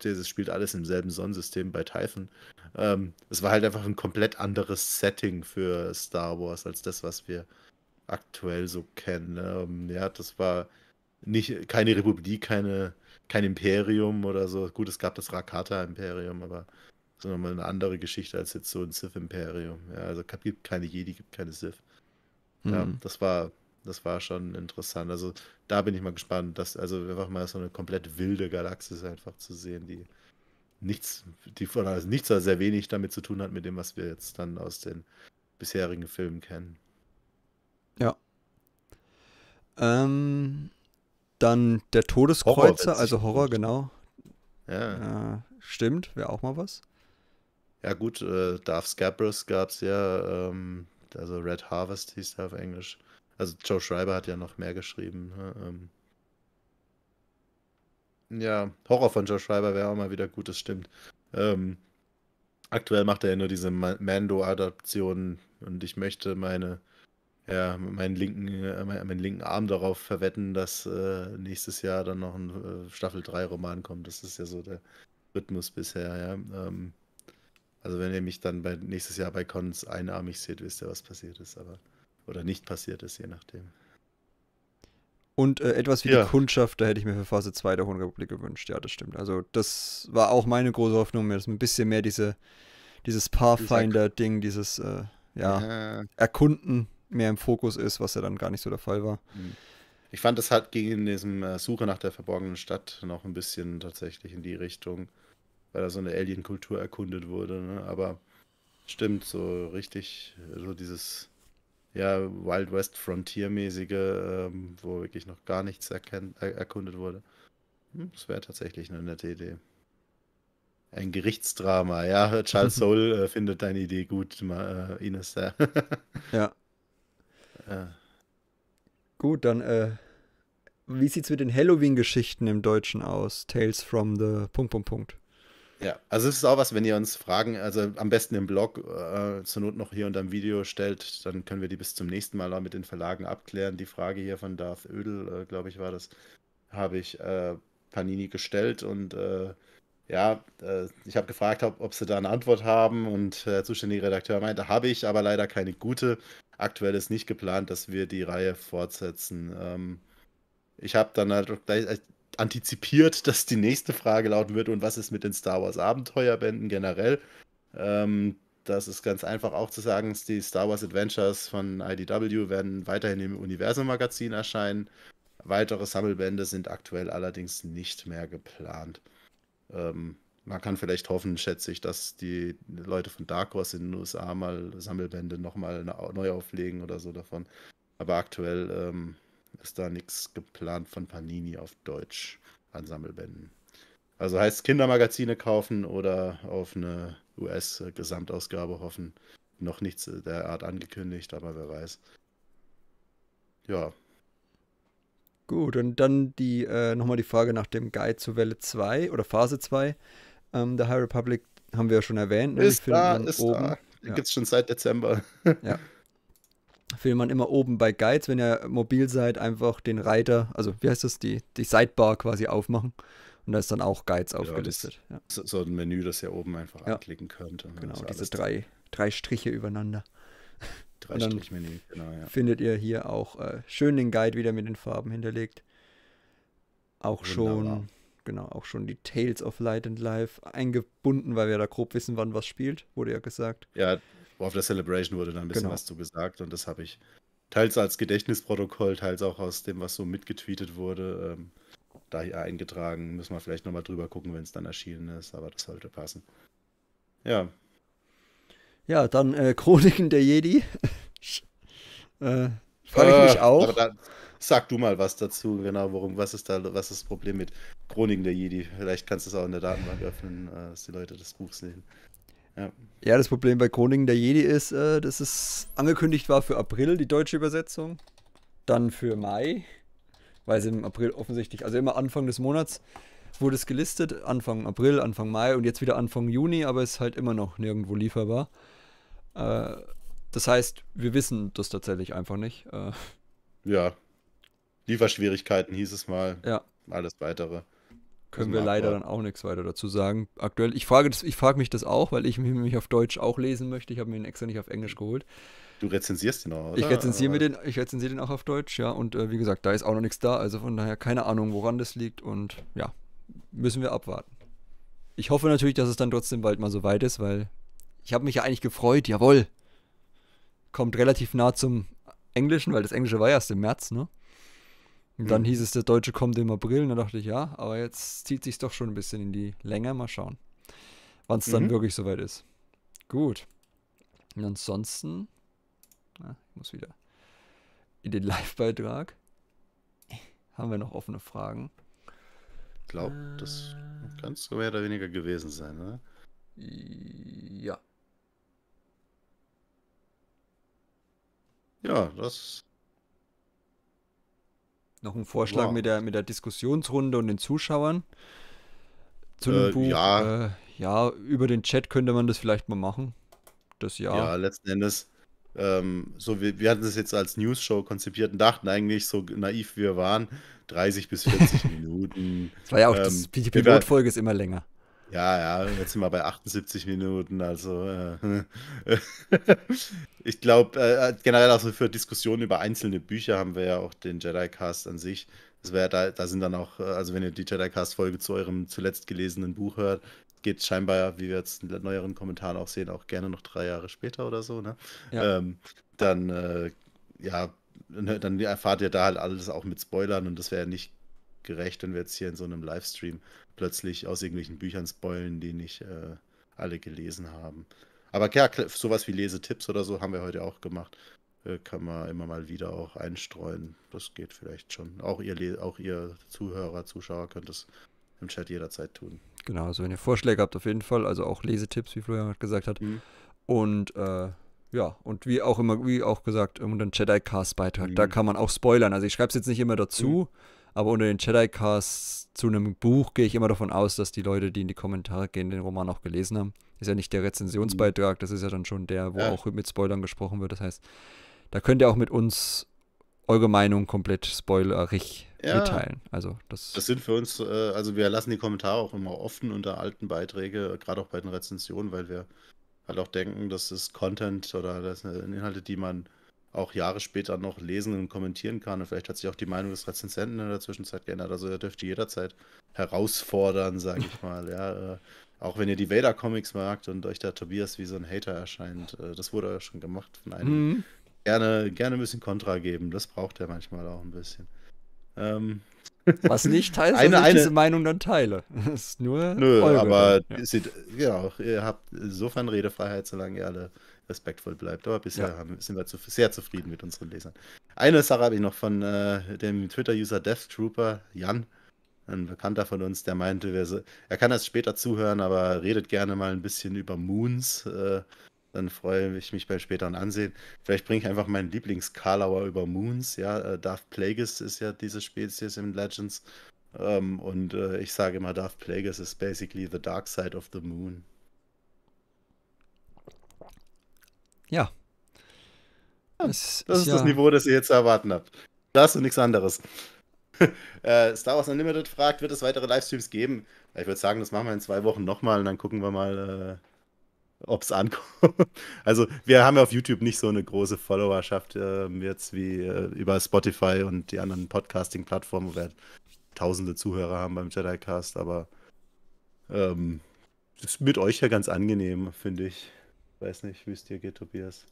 das spielt alles im selben Sonnensystem bei Typhon. Ähm, es war halt einfach ein komplett anderes Setting für Star Wars als das, was wir aktuell so kennen. Ähm, ja, das war nicht keine Republik, keine, kein Imperium oder so. Gut, es gab das Rakata-Imperium, aber sondern mal eine andere Geschichte als jetzt so ein Sith-Imperium. Ja, also gibt keine Jedi, gibt keine Sith. Ja, mhm. das war, das war schon interessant. Also da bin ich mal gespannt, dass, also einfach mal so eine komplett wilde Galaxis einfach zu sehen, die nichts, die von also nichts oder sehr wenig damit zu tun hat, mit dem, was wir jetzt dann aus den bisherigen Filmen kennen. Ja. Ähm, dann der Todeskreuzer, Horror, also Horror, genau. Ja. Äh, stimmt, wäre auch mal was. Ja, gut, äh, Darth Scabrous gab es ja, ähm, also Red Harvest hieß er auf Englisch. Also Joe Schreiber hat ja noch mehr geschrieben. Ne? Ähm, ja, Horror von Joe Schreiber wäre auch mal wieder gut, das stimmt. Ähm, aktuell macht er ja nur diese Mando-Adaption und ich möchte meine, ja, meinen, linken, äh, meinen linken Arm darauf verwetten, dass äh, nächstes Jahr dann noch ein äh, Staffel 3-Roman kommt. Das ist ja so der Rhythmus bisher, ja. Ähm, also wenn ihr mich dann bei, nächstes Jahr bei Cons einarmig seht, wisst ihr, was passiert ist, aber oder nicht passiert ist, je nachdem. Und äh, etwas wie ja. die Kundschaft, da hätte ich mir für Phase 2 der Hohen Republik gewünscht. Ja, das stimmt. Also das war auch meine große Hoffnung, dass ein bisschen mehr diese, dieses Pathfinder-Ding, dieses äh, ja, ja. Erkunden mehr im Fokus ist, was ja dann gar nicht so der Fall war. Mhm. Ich fand, das hat gegen diesem äh, Suche nach der verborgenen Stadt noch ein bisschen tatsächlich in die Richtung weil da so eine Alien-Kultur erkundet wurde. Ne? Aber stimmt, so richtig, so dieses ja, Wild West Frontier-mäßige, ähm, wo wirklich noch gar nichts erkennt, er erkundet wurde. Hm, das wäre tatsächlich eine nette Idee. Ein Gerichtsdrama, ja. <laughs> Charles Soule äh, findet deine Idee gut, äh, Ines. Ja. <laughs> ja. ja. Gut, dann, äh, wie sieht's mit den Halloween-Geschichten im Deutschen aus? Tales from the. Punkt, Punkt, Punkt. Ja, also es ist auch was, wenn ihr uns Fragen, also am besten im Blog, äh, zur Not noch hier unter dem Video stellt, dann können wir die bis zum nächsten Mal auch mit den Verlagen abklären. Die Frage hier von Darth Ödel, äh, glaube ich, war das, habe ich äh, Panini gestellt und äh, ja, äh, ich habe gefragt, ob, ob, sie da eine Antwort haben und der zuständige Redakteur meinte, habe ich, aber leider keine gute. Aktuell ist nicht geplant, dass wir die Reihe fortsetzen. Ähm, ich habe dann halt gleich, antizipiert, <laughs> dass die nächste Frage lauten wird, und was ist mit den Star Wars Abenteuerbänden generell? Ähm, das ist ganz einfach auch zu sagen, die Star Wars Adventures von IDW werden weiterhin im Universum-Magazin erscheinen. Weitere Sammelbände sind aktuell allerdings nicht mehr geplant. Ähm, man kann vielleicht hoffen, schätze ich, dass die Leute von Dark Horse in den USA mal Sammelbände nochmal neu auflegen oder so davon. Aber aktuell ähm, ist da nichts geplant von Panini auf Deutsch an Sammelbänden. Also heißt Kindermagazine kaufen oder auf eine US-Gesamtausgabe hoffen. Noch nichts der Art angekündigt, aber wer weiß. Ja. Gut, und dann die äh, nochmal die Frage nach dem Guide zu Welle 2 oder Phase 2 ähm, der High Republic haben wir ja schon erwähnt. Ne? Ist da, ist oben. da. Ja. Gibt es schon seit Dezember. Ja. <laughs> findet man immer oben bei Guides, wenn ihr mobil seid, einfach den Reiter, also wie heißt das, die, die Sidebar quasi aufmachen. Und da ist dann auch Guides ja, aufgelistet. Das, ja. So ein Menü, das ihr oben einfach ja. anklicken könnt. Genau, diese drei, drei Striche übereinander. Drei Strichmenü, genau, ja. Findet ihr hier auch äh, schön den Guide wieder mit den Farben hinterlegt. Auch Wunderbar. schon, genau, auch schon die Tales of Light and Life eingebunden, weil wir da grob wissen, wann was spielt, wurde ja gesagt. Ja, auf der Celebration wurde dann ein bisschen genau. was zu gesagt und das habe ich teils als Gedächtnisprotokoll, teils auch aus dem, was so mitgetweetet wurde, ähm, da hier eingetragen. Müssen wir vielleicht nochmal drüber gucken, wenn es dann erschienen ist, aber das sollte passen. Ja. Ja, dann äh, Chroniken der Jedi. <laughs> äh, Frage ich mich ah, auch. Da, sag du mal was dazu, genau, worum, was ist da, was ist das Problem mit Chroniken der Jedi? Vielleicht kannst du es auch in der Datenbank öffnen, äh, dass die Leute das Buch sehen. Ja. das Problem bei Chroniken der Jedi ist, äh, dass es angekündigt war für April, die deutsche Übersetzung. Dann für Mai, weil es im April offensichtlich, also immer Anfang des Monats wurde es gelistet, Anfang April, Anfang Mai und jetzt wieder Anfang Juni, aber es ist halt immer noch nirgendwo lieferbar. Äh, das heißt, wir wissen das tatsächlich einfach nicht. Äh, ja. Lieferschwierigkeiten hieß es mal. Ja. Alles weitere können wir leider dann auch nichts weiter dazu sagen. Aktuell, ich frage, das, ich frage mich das auch, weil ich mich auf Deutsch auch lesen möchte. Ich habe mir den extra nicht auf Englisch geholt. Du rezensierst den auch, oder? Ich rezensiere, äh, den, ich rezensiere den auch auf Deutsch, ja. Und äh, wie gesagt, da ist auch noch nichts da. Also von daher keine Ahnung, woran das liegt. Und ja, müssen wir abwarten. Ich hoffe natürlich, dass es dann trotzdem bald mal so weit ist, weil ich habe mich ja eigentlich gefreut. Jawohl. Kommt relativ nah zum Englischen, weil das Englische war ja erst im März, ne? Und mhm. dann hieß es, der Deutsche kommt im April. Und da dachte ich, ja, aber jetzt zieht sich doch schon ein bisschen in die Länge. Mal schauen, wann es dann mhm. wirklich soweit ist. Gut. Und ansonsten, ich muss wieder in den <laughs> Live-Beitrag. Haben wir noch offene Fragen? Ich glaube, das kann es mehr oder weniger gewesen sein, oder? Ja. Ja, das noch ein Vorschlag wow. mit, der, mit der Diskussionsrunde und den Zuschauern zu dem äh, Buch. Ja. Äh, ja, über den Chat könnte man das vielleicht mal machen. Das Jahr. Ja, letzten Endes. Ähm, so, wir, wir hatten es jetzt als News-Show konzipiert und dachten eigentlich, so naiv wir waren, 30 bis 40 <laughs> Minuten. Das war ja auch, ähm, die Pilotfolge ist immer länger. Ja, ja, jetzt sind wir bei 78 Minuten, also äh, <laughs> ich glaube, äh, äh, generell also für Diskussionen über einzelne Bücher haben wir ja auch den Jedi-Cast an sich. Das wäre da, da sind dann auch, äh, also wenn ihr die Jedi-Cast-Folge zu eurem zuletzt gelesenen Buch hört, geht scheinbar, wie wir jetzt in neueren Kommentaren auch sehen, auch gerne noch drei Jahre später oder so, ne? Ja. Ähm, dann, äh, ja, dann erfahrt ihr da halt alles auch mit Spoilern und das wäre nicht gerecht, wenn wir jetzt hier in so einem Livestream plötzlich aus irgendwelchen Büchern spoilen, die nicht äh, alle gelesen haben. Aber ja, sowas wie Lesetipps oder so haben wir heute auch gemacht. Äh, kann man immer mal wieder auch einstreuen. Das geht vielleicht schon. Auch ihr, auch ihr Zuhörer, Zuschauer könnt es im Chat jederzeit tun. Genau, also wenn ihr Vorschläge habt, auf jeden Fall. Also auch Lesetipps, wie Florian gesagt hat. Mhm. Und äh, ja, und wie auch immer, wie auch gesagt, unter den Jedi-Cast-Beitrag, mhm. da kann man auch spoilern. Also ich schreibe es jetzt nicht immer dazu. Mhm aber unter den Jedi-Casts zu einem Buch gehe ich immer davon aus, dass die Leute, die in die Kommentare gehen, den Roman auch gelesen haben. Ist ja nicht der Rezensionsbeitrag, das ist ja dann schon der, wo ja. auch mit Spoilern gesprochen wird. Das heißt, da könnt ihr auch mit uns eure Meinung komplett spoilerig ja. mitteilen. Also das, das sind für uns, äh, also wir lassen die Kommentare auch immer offen unter alten Beiträge, gerade auch bei den Rezensionen, weil wir halt auch denken, das ist Content oder das sind Inhalte, die man auch Jahre später noch lesen und kommentieren kann. Und vielleicht hat sich auch die Meinung des Rezensenten in der Zwischenzeit geändert. Also er dürfte jederzeit herausfordern, sage ich mal. Ja, äh, auch wenn ihr die Vader-Comics magt und euch der Tobias wie so ein Hater erscheint, äh, das wurde ja schon gemacht von einem. Mhm. Gerne, gerne ein bisschen Kontra geben. Das braucht er manchmal auch ein bisschen. Ähm, <laughs> was nicht heißt, eine, dass ich eine, diese Meinung dann teile. <laughs> Das ist nur. Nö, Folge. aber ja. Ist, genau, ihr habt insofern Redefreiheit, solange ihr alle respektvoll bleibt. Aber bisher ja. haben, sind wir zu, sehr zufrieden mit unseren Lesern. Eine Sache habe ich noch von äh, dem Twitter-User Death Trooper Jan, ein Bekannter von uns, der meinte, wir, er kann das später zuhören, aber redet gerne mal ein bisschen über Moons. Äh, dann freue ich mich beim späteren Ansehen. Vielleicht bringe ich einfach meinen Lieblings-Karlauer über Moons. Ja, äh, Darth Plagueis ist ja diese Spezies in Legends. Ähm, und äh, ich sage immer, Darth Plagueis ist basically the dark side of the moon. Ja. Das, das ist, ist ja das Niveau, das ihr jetzt erwarten habt. Das und nichts anderes. <laughs> äh, Star Wars Unlimited fragt, wird es weitere Livestreams geben? Ich würde sagen, das machen wir in zwei Wochen nochmal und dann gucken wir mal, äh, ob es ankommt. <laughs> also, wir haben ja auf YouTube nicht so eine große Followerschaft äh, jetzt wie äh, über Spotify und die anderen Podcasting-Plattformen, wo wir halt tausende Zuhörer haben beim Jedi Cast, aber ähm, ist mit euch ja ganz angenehm, finde ich. Weiß nicht, wie es dir geht, Tobias.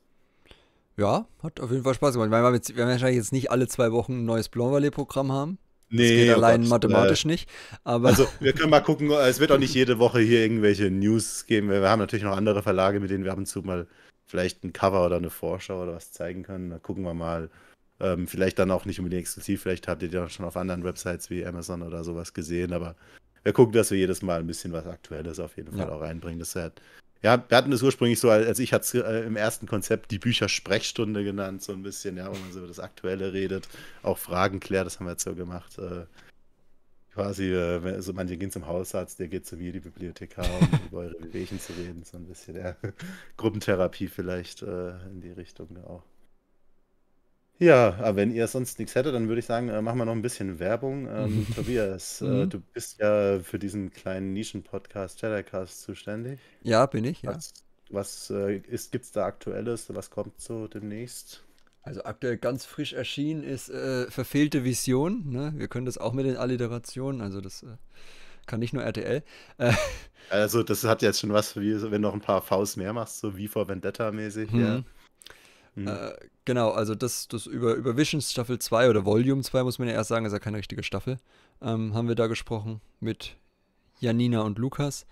Ja, hat auf jeden Fall Spaß gemacht. Ich meine, wir, werden wahrscheinlich jetzt nicht alle zwei Wochen ein neues Blanc-Valley-Programm haben. Nee, das geht oh allein Gott, mathematisch äh, nicht. Aber also, wir können mal gucken. Es wird auch nicht jede Woche hier irgendwelche News geben. Wir haben natürlich noch andere Verlage, mit denen wir ab und zu mal vielleicht ein Cover oder eine Vorschau oder was zeigen können. Da gucken wir mal. Ähm, vielleicht dann auch nicht unbedingt exklusiv. Vielleicht habt ihr die auch schon auf anderen Websites wie Amazon oder sowas gesehen. Aber wir gucken, dass wir jedes Mal ein bisschen was Aktuelles auf jeden Fall ja. auch reinbringen. Das hat ja, wir hatten das ursprünglich so, also ich hatte es äh, im ersten Konzept die Büchersprechstunde genannt, so ein bisschen, ja, wo man so über das Aktuelle redet, auch Fragen klärt, das haben wir jetzt so gemacht. Äh, quasi, äh, also manche gehen zum Hausarzt, der geht zu mir, die Bibliothekar, um über eure Bewegchen zu reden, so ein bisschen, ja. <laughs> Gruppentherapie vielleicht in die Richtung auch. Ja, aber wenn ihr sonst nichts hättet, dann würde ich sagen, äh, machen wir noch ein bisschen Werbung. Ähm, <laughs> mhm. Tobias, äh, mhm. du bist ja für diesen kleinen Nischen-Podcast Shadowcast zuständig. Ja, bin ich, ja. Was, was äh, ist, gibt's da Aktuelles? Was kommt so demnächst? Also aktuell ganz frisch erschienen ist äh, Verfehlte Vision. Ne? Wir können das auch mit den Alliterationen, also das äh, kann nicht nur RTL. Äh, <laughs> Also, das hat jetzt schon was, wie, wenn du noch ein paar Vs mehr machst, so wie vor Vendetta-mäßig, ja. hm. Mhm. Äh, Genau, also das, das über, über Visions Staffel 2 oder Volume 2 muss man ja erst sagen, ist ja keine richtige Staffel, ähm, haben wir da gesprochen mit Janina und Lukas.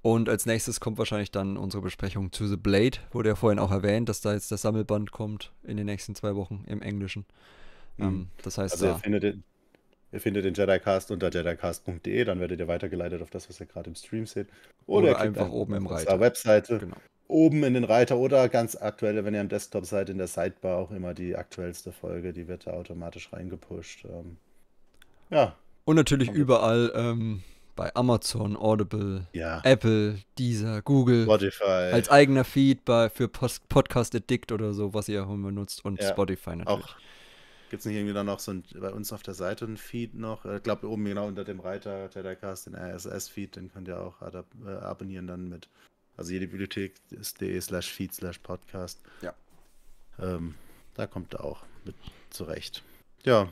Und als nächstes kommt wahrscheinlich dann unsere Besprechung zu The Blade. Wurde ja vorhin auch erwähnt, dass da jetzt der Sammelband kommt in den nächsten zwei Wochen im Englischen. Mhm. Ähm, das heißt, also da, ihr, findet den, ihr findet den Jedicast unter jedicast.de, dann werdet ihr weitergeleitet auf das, was ihr gerade im Stream seht. Oder, oder einfach oben im Reiter. Webseite. Genau oben in den Reiter oder ganz aktuelle, wenn ihr am Desktop seid, in der Sidebar auch immer die aktuellste Folge, die wird da automatisch reingepusht. Ähm, ja. Und natürlich okay. überall ähm, bei Amazon, Audible, ja. Apple, Deezer, Google. Spotify. Als eigener Feed bei, für Post Podcast Addict oder so, was ihr auch immer benutzt und ja. Spotify natürlich. Gibt es nicht irgendwie dann noch so ein, bei uns auf der Seite einen Feed noch? Ich äh, glaube, oben genau unter dem Reiter Teddercast, den RSS-Feed, den könnt ihr auch ab äh, abonnieren dann mit also jede Bibliothek ist de slash feed slash podcast. Ja. Ähm, da kommt er auch mit zurecht. Ja.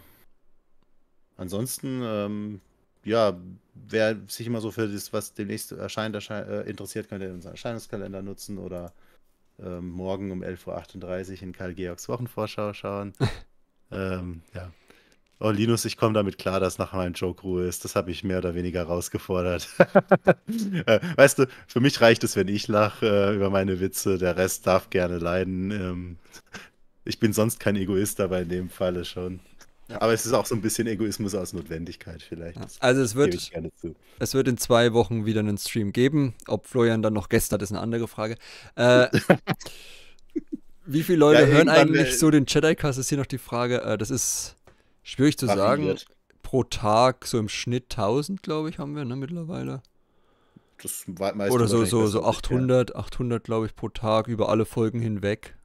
Ansonsten, ähm, ja, wer sich immer so für das, was demnächst erscheint, erscheint äh, interessiert, könnte unseren Erscheinungskalender nutzen oder ähm, morgen um 11.38 Uhr in Karl Georgs Wochenvorschau schauen. <laughs> ähm, ja. Oh, Linus, ich komme damit klar, dass nach meinem Joke Ruhe ist. Das habe ich mehr oder weniger rausgefordert. <laughs> Äh, weißt du, für mich reicht es, wenn ich lache äh, über meine Witze. Der Rest darf gerne leiden. Ähm, ich bin sonst kein Egoist, aber in dem Falle schon. Ja. Aber es ist auch so ein bisschen Egoismus aus Notwendigkeit vielleicht. Das also es wird, es wird in zwei Wochen wieder einen Stream geben. Ob Florian dann noch Gäste ist eine andere Frage. Äh, <laughs> wie viele Leute ja, hören eigentlich äh, so den Jedi-Cast, ist hier noch die Frage. Äh, das ist Schwierig zu Variiert. sagen. Pro Tag so im Schnitt 1000, glaube ich, haben wir ne, mittlerweile. Das meiste Oder so, so, so 800, 800 glaube ich, pro Tag über alle Folgen hinweg.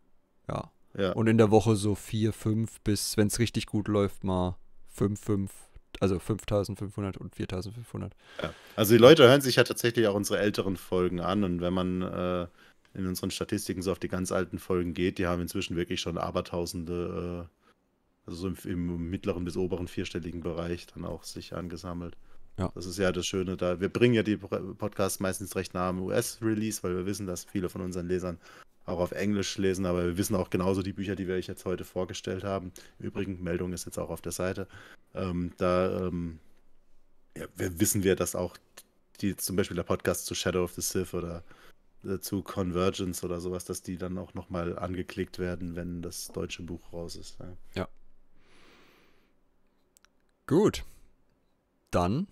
Ja. ja. Und in der Woche so 4, 5 bis, wenn es richtig gut läuft, mal 5, 5, also 5500 und 4500. Ja. Also die Leute hören sich ja tatsächlich auch unsere älteren Folgen an und wenn man äh, in unseren Statistiken so auf die ganz alten Folgen geht, die haben inzwischen wirklich schon abertausende äh, also im, im mittleren bis oberen vierstelligen Bereich dann auch sich angesammelt. Ja. Das ist ja das Schöne da. Wir bringen ja die Podcasts meistens recht nah am US-Release, weil wir wissen, dass viele von unseren Lesern auch auf Englisch lesen, aber wir wissen auch genauso die Bücher, die wir euch jetzt heute vorgestellt haben. Übrigens, Meldung ist jetzt auch auf der Seite. Ähm, da ähm, ja, wissen wir, dass auch die, zum Beispiel der Podcast zu Shadow of the Sith oder äh, zu Convergence oder sowas, dass die dann auch nochmal angeklickt werden, wenn das deutsche Buch raus ist. ja. ja. Gut. Dann.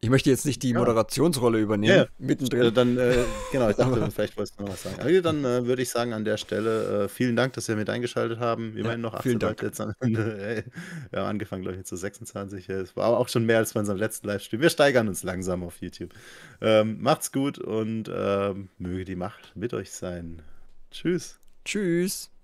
Ich möchte jetzt nicht die ja. Moderationsrolle übernehmen. Ja, mittendrin. Äh, dann, äh, genau, ich dachte, <laughs> vielleicht wolltest du noch was sagen. Also dann äh, würde ich sagen, an der Stelle äh, vielen Dank, dass wir mit eingeschaltet haben. Wir ja, noch 18 Leute jetzt am Ende. wir haben angefangen, glaube ich, jetzt so 26. Es war auch schon mehr als bei unserem letzten Livestream. Wir steigern uns langsam auf YouTube. Ähm, macht's gut und ähm, möge die Macht mit euch sein. Tschüss. Tschüss.